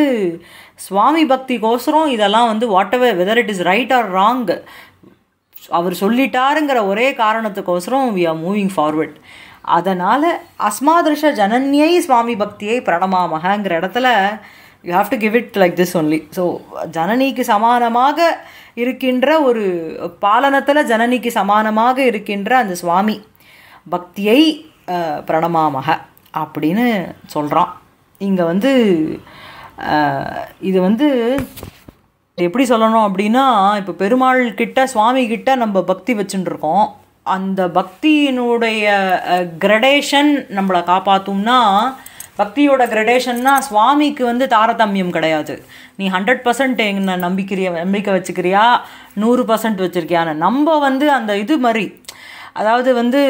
சுவாமி பக்திக்கோசரம் இதெல்லாம் வந்து whatever whether it is right or wrong அவர் சொல்லிட்டாருங்கிற ஒரே காரணத்துக்கோசரம் வி ஆர் மூவிங் ஃபார்வர்ட் அதனால் அஸ்மாதிருஷ ஜனன்யை சுவாமி பக்தியை பிரணமாமகங்கிற இடத்துல you have to give it like this only so ஜனனிக்கு சமானமாக இருக்கின்ற ஒரு பாலனத்தில் ஜனனிக்கு சமானமாக இருக்கின்ற அந்த சுவாமி பக்தியை பிரணமாமக அப்படின்னு சொல்கிறான் இங்கே வந்து இது வந்து எப்படி சொல்லணும் அப்படின்னா இப்போ பெருமாள் கிட்ட சுவாமி கிட்ட நம்ம பக்தி வச்சுட்டுருக்கோம் அந்த பக்தியினுடைய கிரடேஷன் நம்மளை காப்பாற்றும்னா பக்தியோட கிரடேஷன்னா சுவாமிக்கு வந்து தாரதமியம் கிடையாது நீ ஹண்ட்ரட் பர்சன்ட் என்ன நம்பிக்கிறிய நம்பிக்கை வச்சுக்கிறியா நூறு பர்சன்ட் வச்சுருக்கியான்னு நம்ம வந்து அந்த இது மாதிரி அதாவது வந்து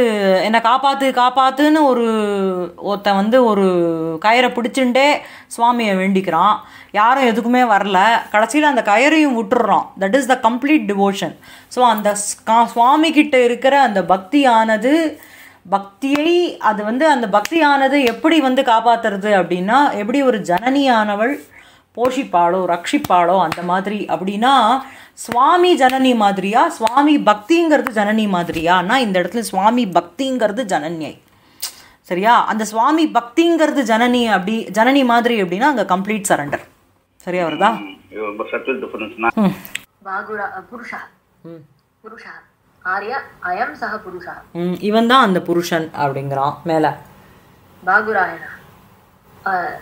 என்னை காப்பாற்று காப்பாற்றுன்னு ஒரு ஒருத்தன் வந்து ஒரு கயிறை பிடிச்சுட்டே சுவாமியை வேண்டிக்கிறான் யாரும் எதுக்குமே வரல கடைசியில் அந்த கயிறையும் விட்டுடுறோம் that is the complete devotion so அந்த சுவாமி சுவாமிகிட்ட இருக்கிற அந்த பக்தியானது பக்தியை அது வந்து அந்த பக்தியானது எப்படி வந்து காப்பாற்றுறது அப்படின்னா எப்படி ஒரு ஜனனியானவள் போஷிப்பாளோ ரட்சிப்பாளோ அந்த மாதிரி அப்படின்னா சுவாமி ஜனனி மாதிரியா சுவாமி பக்திங்கிறது ஜனனி மாதிரியானா இந்த இடத்துல சுவாமி பக்திங்கிறது ஜனன்யை சரியா அந்த சுவாமி பக்திங்கிறது ஜனனி அப்படி ஜனனி மாதிரி அப்படின்னா அங்கே கம்ப்ளீட் சரண்டர் சரியா வருதா புருஷா புருஷா ஆர்யா அயம் சக புருஷா இவன் தான் அந்த புருஷன் அப்படிங்கிறான் மேல பாகுராயண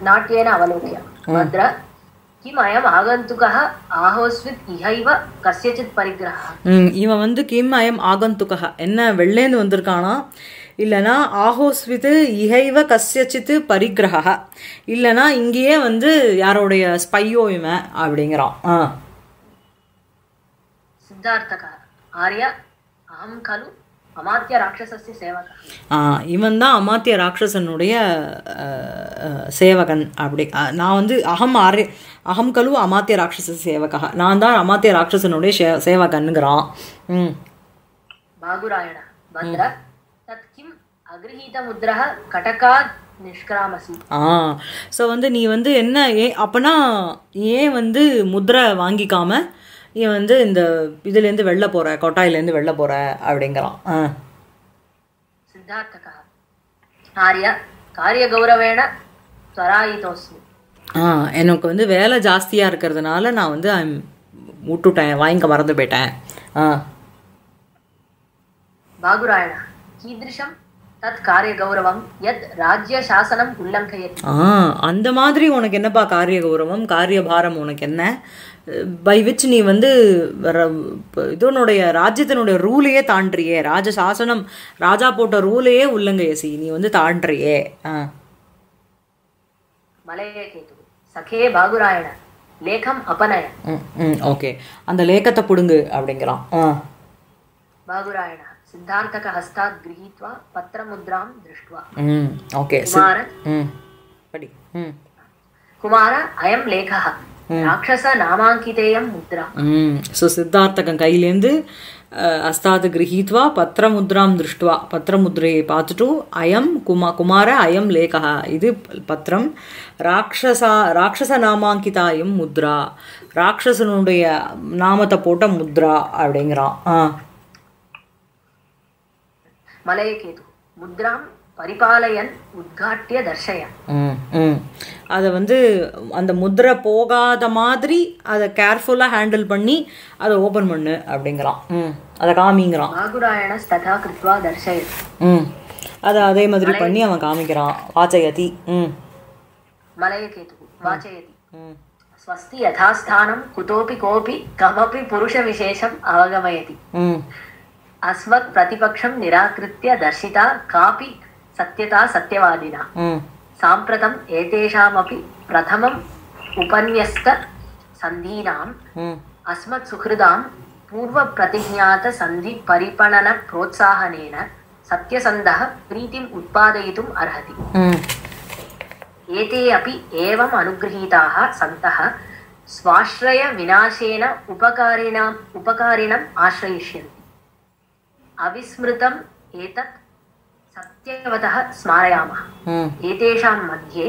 நாட்டியேன அவலோக்ய மத்ர கிம் அயம் ஆகந்துக ஆஹோஸ்வித் இஹைவ கசியச்சித் பரிகிரஹ இவன் வந்து கிம் அயம் ஆகந்துக என்ன வெள்ளேந்து வந்திருக்கானா இல்லைனா ஆஹோஸ்வித்து இகைவ கசியச்சித்து பரிகிரகா இல்லைனா இங்கேயே வந்து யாரோடைய ஸ்பையோ இவன் அப்படிங்கிறான் ஆ சித்தார்த்தகா ஆர்யா அகம் கலு அமாத்திய ராட்சசஸ்ய சேவகன் இவன் தான் அமாத்திய ராட்சசனுடைய சேவகன் அப்படி நான் வந்து அகம் ஆரிய அகம் கலு அமாத்திய ராட்சச சேவகா நான் தான் அமாத்திய ராட்சசனுடைய சே சேவகன்னுங்கிறான் ம் பாகுராயண பத்ர தத் கிம் அகிரஹீத முத்ரஹ கடகா நிஷ்கிராமசி ஆ ஸோ வந்து நீ வந்து என்ன ஏ அப்போனா ஏன் வந்து முத்ரை வாங்கிக்காமல் இவன் வந்து இந்த இதுலேருந்து வெளில போகிற கொட்டாயிலேருந்து வெளில போகிற அப்படிங்கிறான் சித்தார்த்தகா ஆரியா காரிய கௌரவேண ஸ்வராயிதோஸ்மி ஆ எனக்கு வந்து வேலை ஜாஸ்தியாக இருக்கிறதுனால நான் வந்து விட்டுட்டேன் வாங்கிக்க மறந்து போயிட்டேன் ஆ பாகுராயணா கீதிருஷம் தத் காரிய கௌரவம் எத் ராஜ்ய சாசனம் உல்லங்கயத் ஆ அந்த மாதிரி உனக்கு என்னப்பா காரிய கௌரவம் காரியபாரம் உனக்கு என்ன பை விச் நீ வந்து இதனுடைய ராஜ்யத்தினுடைய ரூலையே தாண்டிறியே ராஜ ராஜா போட்ட ரூலையே உள்ளங்க யசி நீ வந்து தாண்டிறியே சகே பாகுராயண லேகம் அபநய ஓகே அந்த லேகத்தை புடுங்கு அப்படிங்கிறான் பாகுராயண சித்தார்த்தக ஹஸ்தாத் கிரகித்வா பத்திரமுத்ராம் திருஷ்டுவா ஓகே குமார படி குமார அயம் லேகா ராட்சச நாமாங்கிதேயம் முத்ரா ஸோ கையிலேருந்து அஸ்தாத் பத்திர பத்திரமுத்ராம் திருஷ்டுவா பத்திரமுத்ரையை பார்த்துட்டு அயம் குமா குமார அயம் லேகா இது பத்திரம் ராட்சசா ராட்சச நாமாங்கிதாயம் முத்ரா ராட்சசனுடைய நாமத்தை போட்ட முத்ரா அப்படிங்கிறான் ஆ மலையகேது முத்ராம் பரிபாலயன் உத்காட்டிய தர்ஷயன் அதை வந்து அந்த முதிரை போகாத மாதிரி அதை கேர்ஃபுல்லாக ஹேண்டில் பண்ணி அதை ஓப்பன் பண்ணு அப்படிங்கிறான் அதை காமிங்கிறான் நாகுராயணஸ் ததா கிருத்வா தர்ஷயன் ம் அதை அதே மாதிரி பண்ணி அவன் காமிக்கிறான் வாச்சயதி ம் மலையகேது வாச்சயதி ம் ஸ்வஸ்தி யதாஸ்தானம் குதோபி கோபி கமபி புருஷ விசேஷம் அவகமயதி அஸ்மத் பிரதிபக்ஷம் நிராகிருத்திய தர்ஷிதா காபி सत्यता सत्यवादिनः साम्प्रतम् एतेषामपि प्रथमम् उपन्यस्तसन्धीनाम् अस्मत्सुहृदां पूर्वप्रतिज्ञातसन्धिपरिपणनप्रोत्साहनेन सत्यसन्धः प्रीतिम् उत्पादयितुम् अर्हति एते अपि एवम् अनुगृहीताः सन्तः स्वाश्रयविनाशेन उपकारिणाम् उपकारिणम् आश्रयिष्यन्ति अविस्मृतम् एतत् सत्यवतः स्मारयामः एतेषां मध्ये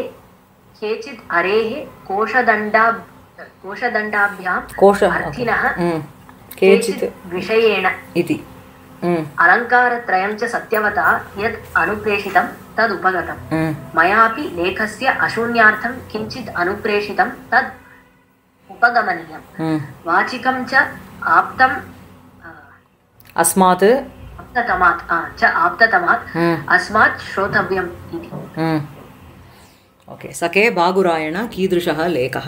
केचित् हरेः कोशदण्डा कोशदण्डाभ्यां कोशार्थिनः केचित् विषयेण इति अलङ्कारत्रयं च सत्यवतः यत् अनुप्रेषितं तदुपगतं मयापि लेखस्य अशून्यार्थं किञ्चित् अनुप्रेषितं तद् उपगमनीयं वाचिकं च आप्तम् अस्मात् ஆப்ததமாத் ச ஆப்ததமாத் அஸ்மாத் ஸ்ரோதவ்யம் இது ஓகே சகே பாகுராயண கீதృశः லேகः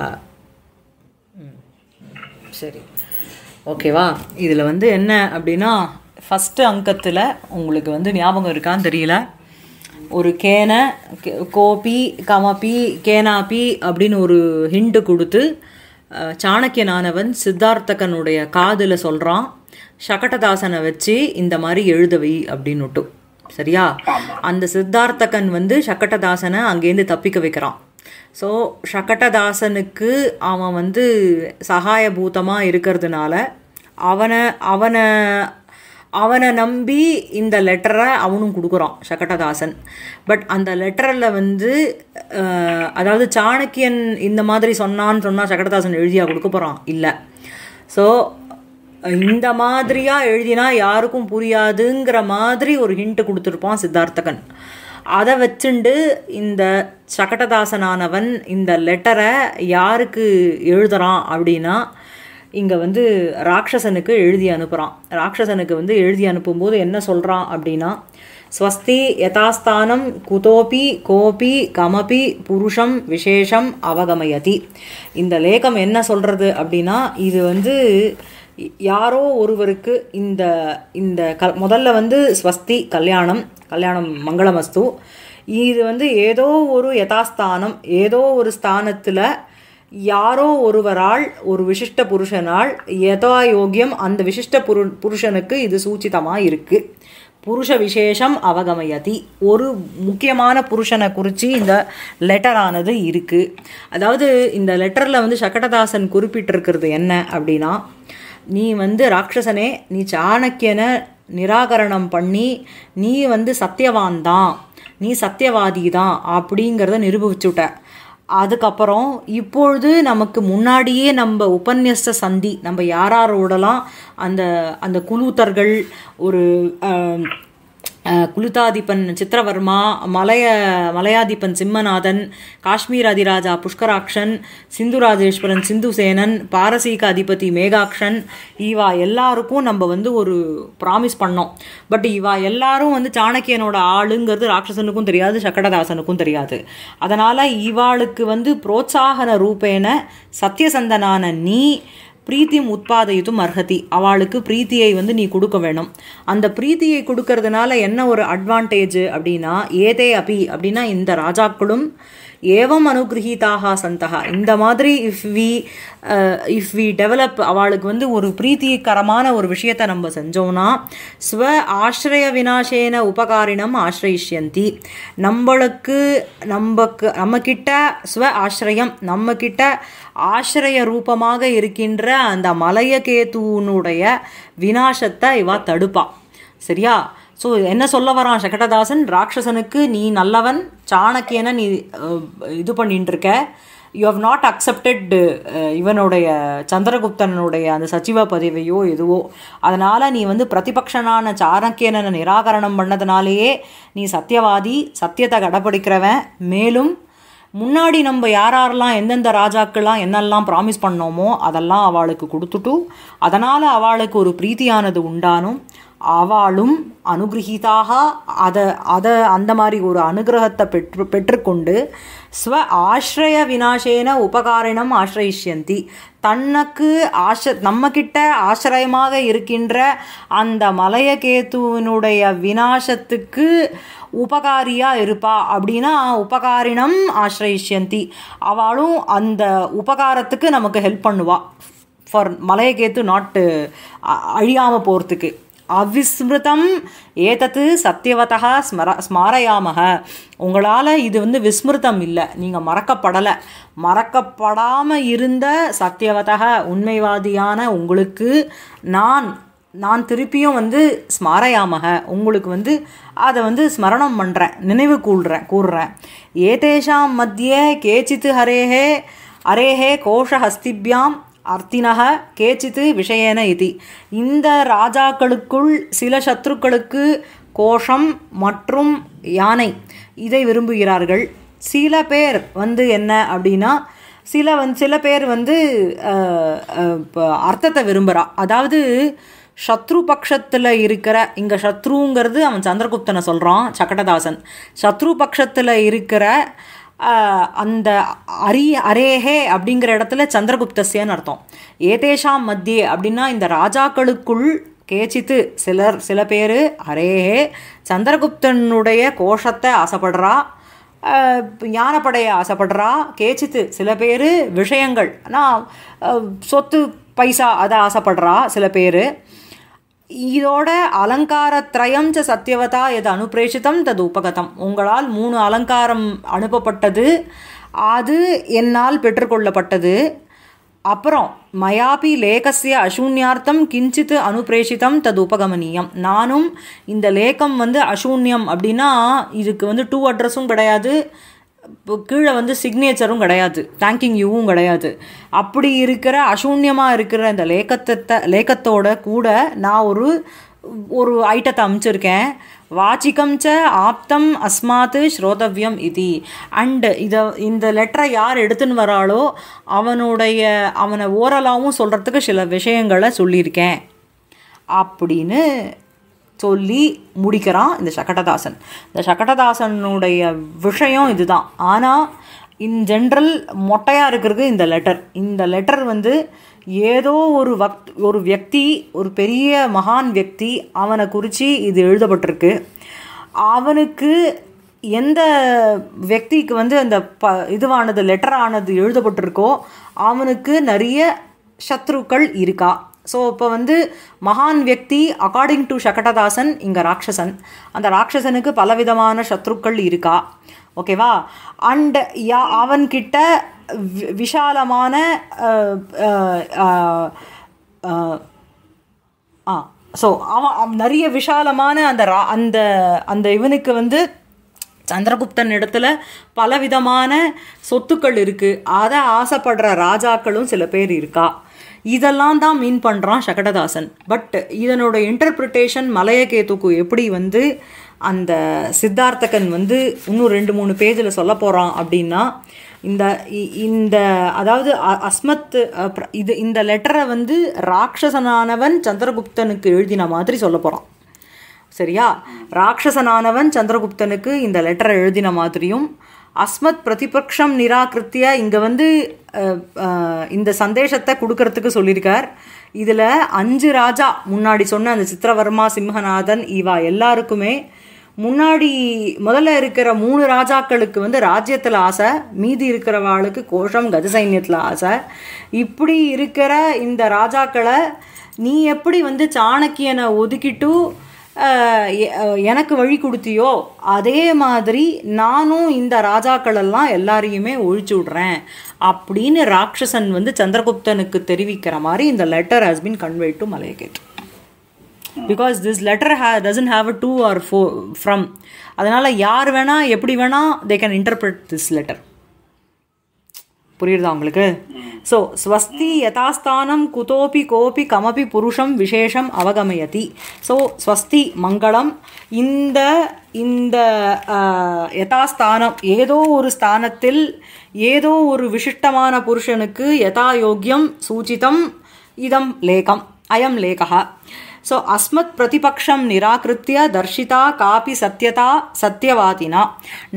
சரி ஓகேவா இதில் வந்து என்ன அப்படின்னா ஃபஸ்ட்டு அங்கத்தில் உங்களுக்கு வந்து ஞாபகம் இருக்கான்னு தெரியல ஒரு கேன கோபி கமபி கேனாபி அப்படின்னு ஒரு ஹிண்டு கொடுத்து சாணக்கியனானவன் சித்தார்த்தகனுடைய காதில் சொல்கிறான் சகடதாசனை வச்சு இந்த மாதிரி எழுதவை அப்படின்னுட்டும் சரியா அந்த சித்தார்த்தகன் வந்து சக்கட்டதாசனை அங்கேருந்து தப்பிக்க வைக்கிறான் ஸோ சக்கட்டதாசனுக்கு அவன் வந்து பூதமாக இருக்கிறதுனால அவனை அவனை அவனை நம்பி இந்த லெட்டரை அவனும் கொடுக்குறான் சகட்டதாசன் பட் அந்த லெட்டரில் வந்து அதாவது சாணக்கியன் இந்த மாதிரி சொன்னான்னு சொன்னால் சகட்டதாசன் எழுதியா கொடுக்க போகிறான் இல்லை ஸோ இந்த மாதிரியாக எழுதினா யாருக்கும் புரியாதுங்கிற மாதிரி ஒரு ஹிண்ட்டு கொடுத்துருப்பான் சித்தார்த்தகன் அதை வச்சுண்டு இந்த சகட்டதாசனானவன் இந்த லெட்டரை யாருக்கு எழுதுகிறான் அப்படின்னா இங்கே வந்து ராட்சசனுக்கு எழுதி அனுப்புகிறான் ராட்சசனுக்கு வந்து எழுதி அனுப்பும்போது என்ன சொல்கிறான் அப்படின்னா ஸ்வஸ்தி யதாஸ்தானம் குதோபி கோபி கமபி புருஷம் விசேஷம் அவகமயதி இந்த லேகம் என்ன சொல்கிறது அப்படின்னா இது வந்து யாரோ ஒருவருக்கு இந்த இந்த க முதல்ல வந்து ஸ்வஸ்தி கல்யாணம் கல்யாணம் மங்களமஸ்து இது வந்து ஏதோ ஒரு யதாஸ்தானம் ஏதோ ஒரு ஸ்தானத்தில் யாரோ ஒருவரால் ஒரு விசிஷ்ட புருஷனால் யதா யோகியம் அந்த விசிஷ்ட புரு புருஷனுக்கு இது சூச்சிதமாக இருக்குது புருஷ விசேஷம் அவகமயதி ஒரு முக்கியமான புருஷனை குறித்து இந்த லெட்டரானது இருக்குது அதாவது இந்த லெட்டரில் வந்து சக்கடதாசன் குறிப்பிட்டிருக்கிறது என்ன அப்படின்னா நீ வந்து ராட்சசனே நீ சாணக்கியனை நிராகரணம் பண்ணி நீ வந்து சத்தியவான் தான் நீ சத்தியவாதி தான் அப்படிங்கிறத நிரூபிச்சுட்ட அதுக்கப்புறம் இப்பொழுது நமக்கு முன்னாடியே நம்ம உபன்யஸ்த சந்தி நம்ம யாரோடலாம் அந்த அந்த குலூத்தர்கள் ஒரு குலுதாதிபன் சித்திரவர்மா மலைய மலையாதிபன் சிம்மநாதன் காஷ்மீர் அதிராஜா புஷ்கராக்ஷன் சிந்துராஜேஸ்வரன் சிந்துசேனன் பாரசீக அதிபதி மேகாக்ஷன் இவா எல்லாருக்கும் நம்ம வந்து ஒரு ப்ராமிஸ் பண்ணோம் பட் இவா எல்லாரும் வந்து சாணக்கியனோட ஆளுங்கிறது ராட்சசனுக்கும் தெரியாது சக்கடதாசனுக்கும் தெரியாது அதனால் இவாளுக்கு வந்து புரோத்சாகன ரூபேன சத்தியசந்தனான நீ பிரீத்தியும் உத்பாதயித்தும் அர்ஹதி அவளுக்கு பிரீத்தியை வந்து நீ கொடுக்க வேணும் அந்த பிரீத்தியை கொடுக்கறதுனால என்ன ஒரு அட்வான்டேஜ் அப்படின்னா ஏதே அபி அப்படின்னா இந்த ராஜாக்களும் ஏவம் அனுகிரகிதாக சந்தகா இந்த மாதிரி if we if we develop அவளுக்கு வந்து ஒரு பிரீத்திகரமான ஒரு விஷயத்தை நம்ம செஞ்சோம்னா ஸ்வ ஆசிரய வினாசேன உபகாரினம் ஆசிரயிஷ்யந்தி நம்மளுக்கு நம்மக்கு நம்மக்கிட்ட ஸ்வ ஆசிரயம் நம்மக்கிட்ட ஆசிரய ரூபமாக இருக்கின்ற அந்த மலையகேதுனுடைய வினாசத்தை இவா தடுப்பா சரியா ஸோ என்ன சொல்ல வரான் சகடதாசன் ராட்சசனுக்கு நீ நல்லவன் சாணக்கியனை நீ இது பண்ணிட்டுருக்க யூ ஹவ் நாட் அக்செப்டட் இவனுடைய சந்திரகுப்தனுடைய அந்த சச்சிவ பதவியோ எதுவோ அதனால் நீ வந்து பிரதிபக்ஷனான சாணக்கியனை நிராகரணம் பண்ணதுனாலேயே நீ சத்தியவாதி சத்தியத்தை கடைப்பிடிக்கிறவன் மேலும் முன்னாடி நம்ம யாரெல்லாம் எந்தெந்த ராஜாக்கள்லாம் என்னெல்லாம் ப்ராமிஸ் பண்ணோமோ அதெல்லாம் அவளுக்கு கொடுத்துட்டும் அதனால் அவளுக்கு ஒரு பிரீத்தியானது உண்டானும் அவளும் அனுகிரகிதாக அதை அதை அந்த மாதிரி ஒரு அனுகிரகத்தை பெற்று பெற்றுக்கொண்டு ஸ்வ ஆசிரய வினாசேன உபகாரணம் ஆசிரயிஷ்யந்தி தன்னுக்கு ஆச நம்மக்கிட்ட ஆசிரயமாக இருக்கின்ற அந்த மலையகேத்துவினுடைய வினாசத்துக்கு உபகாரியாக இருப்பா அப்படின்னா உபகாரினம் ஆசிரயிஷ்யந்தி அவளும் அந்த உபகாரத்துக்கு நமக்கு ஹெல்ப் பண்ணுவாள் ஃபார் மலையகேத்து நாட்டு அழியாமல் போகிறதுக்கு அவிஸ்மிருதம் ஏதத்து சத்தியவதா ஸ்மர ஸ்மாரயாமக உங்களால் இது வந்து விஸ்மிருதம் இல்லை நீங்கள் மறக்கப்படலை மறக்கப்படாமல் இருந்த சத்தியவதக உண்மைவாதியான உங்களுக்கு நான் நான் திருப்பியும் வந்து ஸ்மாரயாமக உங்களுக்கு வந்து அதை வந்து ஸ்மரணம் பண்ணுறேன் நினைவு கூடுறேன் கூறுறேன் ஏதேஷாம் மத்திய கேச்சித்து ஹரேஹே அரேஹே கோஷஹஸ்திபியாம் அர்த்தினக கேச்சித்து விஷயேன இது இந்த ராஜாக்களுக்குள் சில சத்ருக்களுக்கு கோஷம் மற்றும் யானை இதை விரும்புகிறார்கள் சில பேர் வந்து என்ன அப்படின்னா சில வந் சில பேர் வந்து அர்த்தத்தை விரும்புகிறா அதாவது சத்ரு பக்ஷத்தில் இருக்கிற இங்கே சத்ருங்கிறது அவன் சந்திரகுப்தனை சொல்கிறான் சக்கடதாசன் சத்ரு பக்ஷத்தில் இருக்கிற அந்த அரி அரேஹே அப்படிங்கிற இடத்துல சந்திரகுப்தசியன்னு அர்த்தம் ஏதேஷாம் மத்தியே அப்படின்னா இந்த ராஜாக்களுக்குள் கேச்சித்து சிலர் சில பேர் அரேஹே சந்திரகுப்தனுடைய கோஷத்தை ஆசைப்படுறா ஞானப்படையை ஆசைப்படுறா கேச்சித்து சில பேர் விஷயங்கள் ஆனால் சொத்து பைசா அதை ஆசைப்படுறா சில பேர் இதோட அலங்காரத்ரயம் ச சத்தியவதா எது அனுப்பிரேஷித்தம் தது உபகதம் உங்களால் மூணு அலங்காரம் அனுப்பப்பட்டது அது என்னால் பெற்றுக்கொள்ளப்பட்டது அப்புறம் மயாபி லேகசிய அசூன்யார்த்தம் கிஞ்சித் அனுப்பிரேஷித்தம் தது உபகமனியம் நானும் இந்த லேக்கம் வந்து அசூன்யம் அப்படின்னா இதுக்கு வந்து டூ அட்ரஸும் கிடையாது கீழே வந்து சிக்னேச்சரும் கிடையாது தேங்கிங் யூவும் கிடையாது அப்படி இருக்கிற அசூன்யமாக இருக்கிற இந்த லேக்கத்தை லேக்கத்தோட கூட நான் ஒரு ஒரு ஐட்டத்தை அமைச்சிருக்கேன் வாச்சிக்கம் ச ஆப்தம் அஸ்மாத்து ஸ்ரோதவ்யம் இது அண்டு இதை இந்த லெட்டரை யார் எடுத்துன்னு வராளோ அவனுடைய அவனை ஓரலாகவும் சொல்கிறதுக்கு சில விஷயங்களை சொல்லியிருக்கேன் அப்படின்னு சொல்லி முடிக்கிறான் இந்த சக்கடதாசன் இந்த சக்கடதாசனுடைய விஷயம் இதுதான் ஆனால் இன் ஜென்ரல் மொட்டையாக இருக்கிறது இந்த லெட்டர் இந்த லெட்டர் வந்து ஏதோ ஒரு வக் ஒரு வியக்தி ஒரு பெரிய மகான் வியக்தி அவனை குறித்து இது எழுதப்பட்டிருக்கு அவனுக்கு எந்த வியக்திக்கு வந்து அந்த ப இதுவானது லெட்டரானது எழுதப்பட்டிருக்கோ அவனுக்கு நிறைய சத்ருக்கள் இருக்கா ஸோ இப்போ வந்து மகான் வியக்தி அக்கார்டிங் டு சகடதாசன் இங்கே ராட்சசன் அந்த ராட்சசனுக்கு பலவிதமான சத்ருக்கள் இருக்கா ஓகேவா அண்ட் யா அவன்கிட்ட விஷாலமான ஆ ஸோ அவன் நிறைய விஷாலமான அந்த ரா அந்த அந்த இவனுக்கு வந்து சந்திரகுப்தன் இடத்துல பலவிதமான சொத்துக்கள் இருக்குது அதை ஆசைப்படுற ராஜாக்களும் சில பேர் இருக்கா இதெல்லாம் தான் மீன் பண்ணுறான் சகடதாசன் பட் இதனோட இன்டர்பிரிட்டேஷன் மலையகேத்துக்கு எப்படி வந்து அந்த சித்தார்த்தகன் வந்து இன்னும் ரெண்டு மூணு பேஜில் சொல்ல போகிறான் அப்படின்னா இந்த இந்த அதாவது அஸ்மத் இது இந்த லெட்டரை வந்து ராட்சசனானவன் சந்திரகுப்தனுக்கு எழுதின மாதிரி சொல்ல போகிறான் சரியா ராட்சசனானவன் சந்திரகுப்தனுக்கு இந்த லெட்டரை எழுதின மாதிரியும் அஸ்மத் பிரதிபக்ஷம் நிராகிருத்திய இங்கே வந்து இந்த சந்தேஷத்தை கொடுக்கறதுக்கு சொல்லியிருக்கார் இதில் அஞ்சு ராஜா முன்னாடி சொன்ன அந்த சித்திரவர்மா சிம்ஹநாதன் இவா எல்லாருக்குமே முன்னாடி முதல்ல இருக்கிற மூணு ராஜாக்களுக்கு வந்து ராஜ்யத்தில் ஆசை மீதி இருக்கிறவாளுக்கு கோஷம் கஜ சைன்யத்தில் ஆசை இப்படி இருக்கிற இந்த ராஜாக்களை நீ எப்படி வந்து சாணக்கியனை ஒதுக்கிட்டு எனக்கு வழி கொடுத்தியோ அதே மாதிரி நானும் இந்த ராஜாக்களெல்லாம் எல்லாரையுமே ஒழிச்சு விட்றேன் அப்படின்னு ராட்சசன் வந்து சந்திரகுப்தனுக்கு தெரிவிக்கிற மாதிரி இந்த letter has been convey to Malayaketu because this letter ஹே doesn't have a to or ஃபோ ஃப்ரம் அதனால் யார் வேணால் எப்படி வேணால் they can interpret this letter புரியுறதா உங்களுக்கு ஸோ ஸ்வஸ்தி யதாஸ்தானம் குதோபி கோபி கமபி புருஷம் விசேஷம் அவகமயதி ஸோ ஸ்வஸ்தி மங்களம் இந்த இந்த யதாஸ்தானம் uh, ஏதோ ஒரு ஸ்தானத்தில் ஏதோ ஒரு விசிஷ்டமான புருஷனுக்கு யதாயோக்கியம் சூச்சிதம் இதம் லேகம் அயம் லேகா ஸோ அஸ்மத் பிரதிபக்ஷம் நிராகிருத்திய தர்ஷிதா காபி சத்தியதா சத்தியவாதினா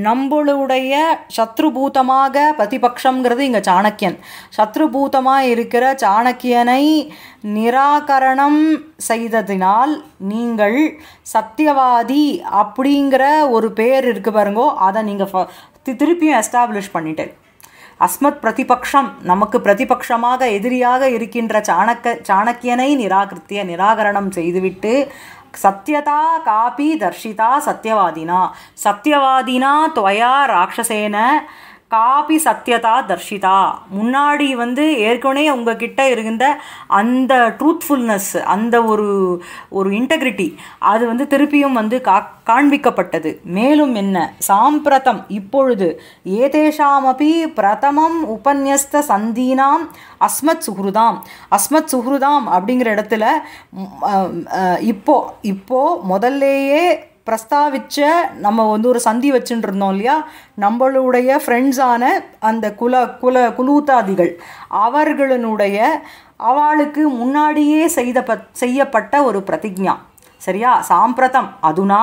நம்மளுடைய சத்ருபூதமாக பிரதிபக்ஷங்கிறது இங்கே சாணக்கியன் சத்ருபூதமாக இருக்கிற சாணக்கியனை நிராகரணம் செய்ததினால் நீங்கள் சத்தியவாதி அப்படிங்கிற ஒரு பேர் இருக்குது பாருங்கோ அதை நீங்கள் திருப்பியும் எஸ்டாப்ளிஷ் பண்ணிட்டேன் அஸ்மத் பிரதிபக்ஷம் நமக்கு பிரதிபக்ஷமாக எதிரியாக இருக்கின்ற சாணக்க சாணக்கியனை நிராகிருத்திய நிராகரணம் செய்துவிட்டு சத்யதா காபி தர்ஷிதா சத்யவாதினா சத்யவாதினா துவயா ராட்சசேன காபி சத்தியதா தர்ஷிதா முன்னாடி வந்து ஏற்கனவே உங்ககிட்ட இருந்த அந்த ட்ரூத்ஃபுல்னஸ் அந்த ஒரு ஒரு இன்டெகிரிட்டி அது வந்து திருப்பியும் வந்து கா காண்பிக்கப்பட்டது மேலும் என்ன சாம்பிரதம் இப்பொழுது ஏதேஷாமபி பிரதமம் உபன்யஸ்த சந்தீனாம் அஸ்மத் சுஹ்ருதாம் அஸ்மத் சுஹ்ருதாம் அப்படிங்கிற இடத்துல இப்போ இப்போ முதல்லையே பிரஸ்தாவிச்ச நம்ம வந்து ஒரு சந்தி வச்சுட்டு இருந்தோம் இல்லையா நம்மளுடைய ஃப்ரெண்ட்ஸான அந்த குல குல குலூத்தாதிகள் அவர்களினுடைய அவளுக்கு முன்னாடியே செய்த செய்யப்பட்ட ஒரு பிரதிஜா சரியா சாம்பிரதம் அதுனா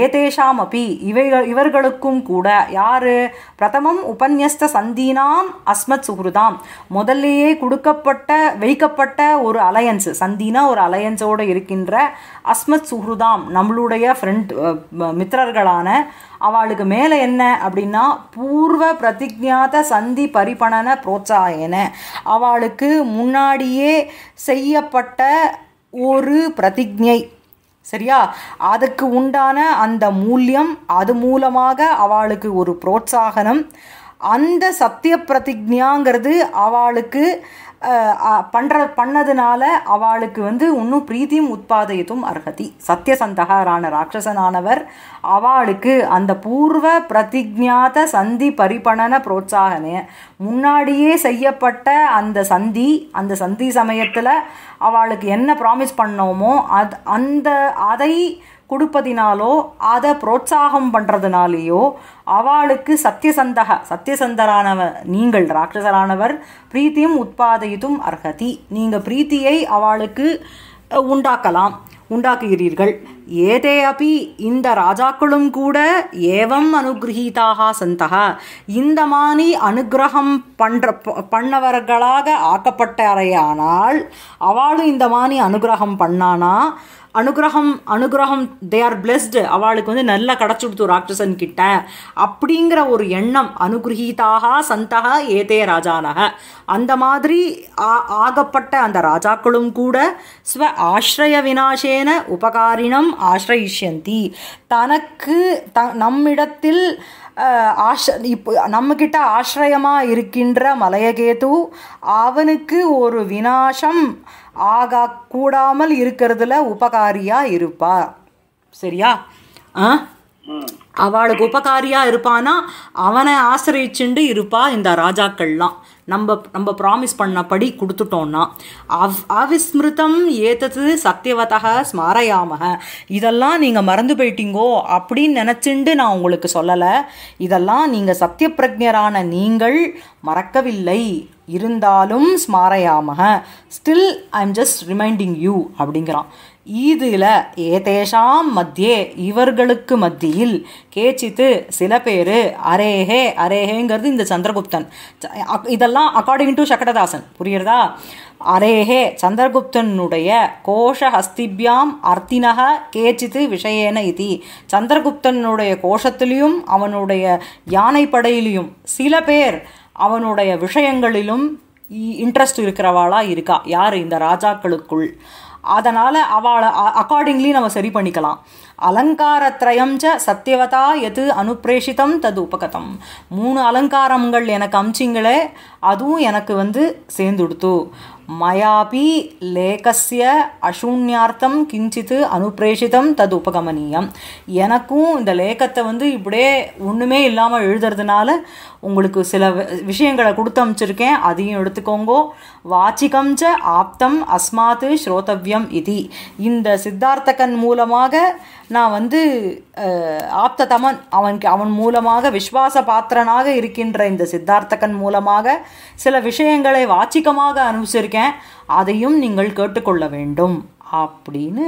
ஏதேஷாம் அப்பி இவைகள் இவர்களுக்கும் கூட யார் பிரதமம் உபன்யஸ்த சந்தீனாம் அஸ்மத் சுஹ்ருதாம் முதல்லையே கொடுக்கப்பட்ட வைக்கப்பட்ட ஒரு அலையன்ஸு சந்தீனா ஒரு அலையன்ஸோடு இருக்கின்ற அஸ்மத் சுஹ்ருதாம் நம்மளுடைய ஃப்ரெண்ட் மித்திரர்களான அவளுக்கு மேலே என்ன அப்படின்னா பூர்வ பிரதிஜாத சந்தி பரிபணன புரோச்சாயன அவளுக்கு முன்னாடியே செய்யப்பட்ட ஒரு பிரதிஜை சரியா அதுக்கு உண்டான அந்த மூல்யம் அது மூலமாக அவளுக்கு ஒரு புரோத்சாகனம் அந்த சத்திய பிரதிஜாங்கிறது அவளுக்கு பண்ணுற பண்ணதுனால அவளுக்கு வந்து இன்னும் பிரீத்தியும் உற்பாதயத்தும் அர்ஹதி சத்தியசந்தகரான ராட்சசனானவர் அவளுக்கு அந்த பூர்வ பிரதிஜாத சந்தி பரிபணன புரோத்சாகன முன்னாடியே செய்யப்பட்ட அந்த சந்தி அந்த சந்தி சமயத்தில் அவளுக்கு என்ன ப்ராமிஸ் பண்ணோமோ அது அந்த அதை கொடுப்பதினாலோ அதை புரோத்சாகம் பண்ணுறதுனாலேயோ அவளுக்கு சத்தியசந்தக சத்தியசந்தரானவ நீங்கள் ராட்சசரானவர் பிரீத்தியும் உற்பாதயித்தும் அர்ஹதி நீங்கள் பிரீத்தியை அவளுக்கு உண்டாக்கலாம் உண்டாக்குகிறீர்கள் ஏதே அப்பி இந்த ராஜாக்களும் கூட ஏவம் அனுகிரகீதாக சந்தக இந்த மாதிரி அனுகிரகம் பண்ற பண்ணவர்களாக ஆக்கப்பட்டாரையானால் அவளும் இந்த மாதிரி அனுகிரகம் பண்ணானா அனுகிரகம் அனுகிரகம் தே ஆர் பிளெஸ்டு அவளுக்கு வந்து நல்லா கொடுத்து ராட்சசன் கிட்ட அப்படிங்கிற ஒரு எண்ணம் அனுகிரகீதாக சந்தக ஏதே ராஜானக அந்த மாதிரி ஆகப்பட்ட அந்த ராஜாக்களும் கூட ஸ்வ ஆசிரய வினாசேன உபகாரினம் ஆசிரயிஷ்யந்தி தனக்கு த நம்மிடத்தில் ஆஷ இப்போ நம்மக்கிட்ட ஆசிரயமாக இருக்கின்ற மலையகேது அவனுக்கு ஒரு வினாசம் ஆகா கூடாமல் இருக்கிறதுல உபகாரியாக இருப்பார் சரியா ஆ அவளுக்கு உபகாரியாக இருப்பானா அவனை ஆசிரியச்சுண்டு இருப்பா இந்த ராஜாக்கள்லாம் நம்ம நம்ம ப்ராமிஸ் பண்ணபடி கொடுத்துட்டோம்னா அவ் அவிஸ்மிருதம் ஏத்தது சத்தியவதாக ஸ்மாரயாமக இதெல்லாம் நீங்கள் மறந்து போயிட்டீங்கோ அப்படின்னு நினச்சிண்டு நான் உங்களுக்கு சொல்லலை இதெல்லாம் நீங்கள் பிரஜரான நீங்கள் மறக்கவில்லை இருந்தாலும் ஸ்மாரயாமக still I am just reminding you அப்படிங்கிறான் ஈதில் ஏதேஷாம் மத்தியே இவர்களுக்கு மத்தியில் கேச்சித்து சில பேர் அரேஹே அரேஹேங்கிறது இந்த சந்திரகுப்தன் இதெல்லாம் அக்கார்டிங் டு சக்கடதாசன் புரியுறதா அரேஹே சந்திரகுப்தனுடைய கோஷ ஹஸ்திபியாம் அர்த்தினக கேச்சித்து விஷயேன இதி சந்திரகுப்தனுடைய கோஷத்திலையும் அவனுடைய யானைப்படையிலையும் சில பேர் அவனுடைய விஷயங்களிலும் இன்ட்ரெஸ்ட் இருக்கிறவாளாக இருக்கா யார் இந்த ராஜாக்களுக்குள் அதனால் அவளை அக்கார்டிங்லி நம்ம சரி பண்ணிக்கலாம் அலங்காரத்ரயம் ச சத்தியவதா எது அனுப்பிரேஷித்தம் தது உபகதம் மூணு அலங்காரங்கள் எனக்கு அமிச்சிங்களே அதுவும் எனக்கு வந்து சேர்ந்துடுத்து मयापि லேகசிய அசூன்யார்த்தம் கிஞ்சித்து அனுப்பிரேஷிதம் தது உபகமனியம் எனக்கும் இந்த லேகத்தை வந்து இப்படியே ஒன்றுமே இல்லாமல் எழுதுறதுனால உங்களுக்கு சில விஷயங்களை கொடுத்து அமைச்சிருக்கேன் அதையும் எடுத்துக்கோங்கோ வாச்சிகம் ச ஆப்தம் அஸ்மாத்து ஸ்ரோதவ்யம் இது இந்த சித்தார்த்தகன் மூலமாக நான் வந்து ஆப்ததமன் அவனுக்கு அவன் மூலமாக விஸ்வாச பாத்திரனாக இருக்கின்ற இந்த சித்தார்த்தகன் மூலமாக சில விஷயங்களை வாச்சிக்கமாக அனுபவிச்சிருக்கேன் அதையும் நீங்கள் கேட்டுக்கொள்ள வேண்டும் அப்படின்னு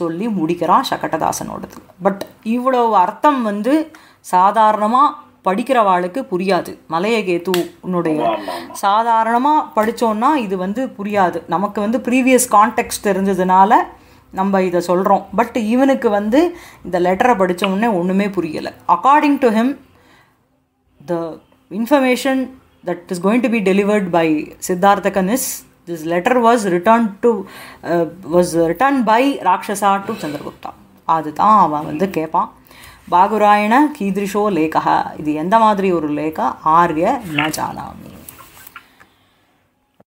சொல்லி முடிக்கிறான் சக்கட்டதாசனோடது பட் இவ்வளோ அர்த்தம் வந்து சாதாரணமாக படிக்கிறவாளுக்கு புரியாது மலையகேத்துனுடைய சாதாரணமாக படித்தோன்னா இது வந்து புரியாது நமக்கு வந்து ப்ரீவியஸ் கான்டெக்ட் தெரிஞ்சதுனால நம்ம இதை சொல்கிறோம் பட் இவனுக்கு வந்து இந்த லெட்டரை படித்த உடனே ஒன்றுமே புரியலை according to him the information that is going to be delivered by Siddharthakan is this letter was return to was return by Rakshasa to Chandragupta அதுதான் அவன் வந்து கேட்பான் பாகுராயண கீதிருஷோ லேகா இது எந்த மாதிரி ஒரு லேகா ஆர்ய ந ஜானாமி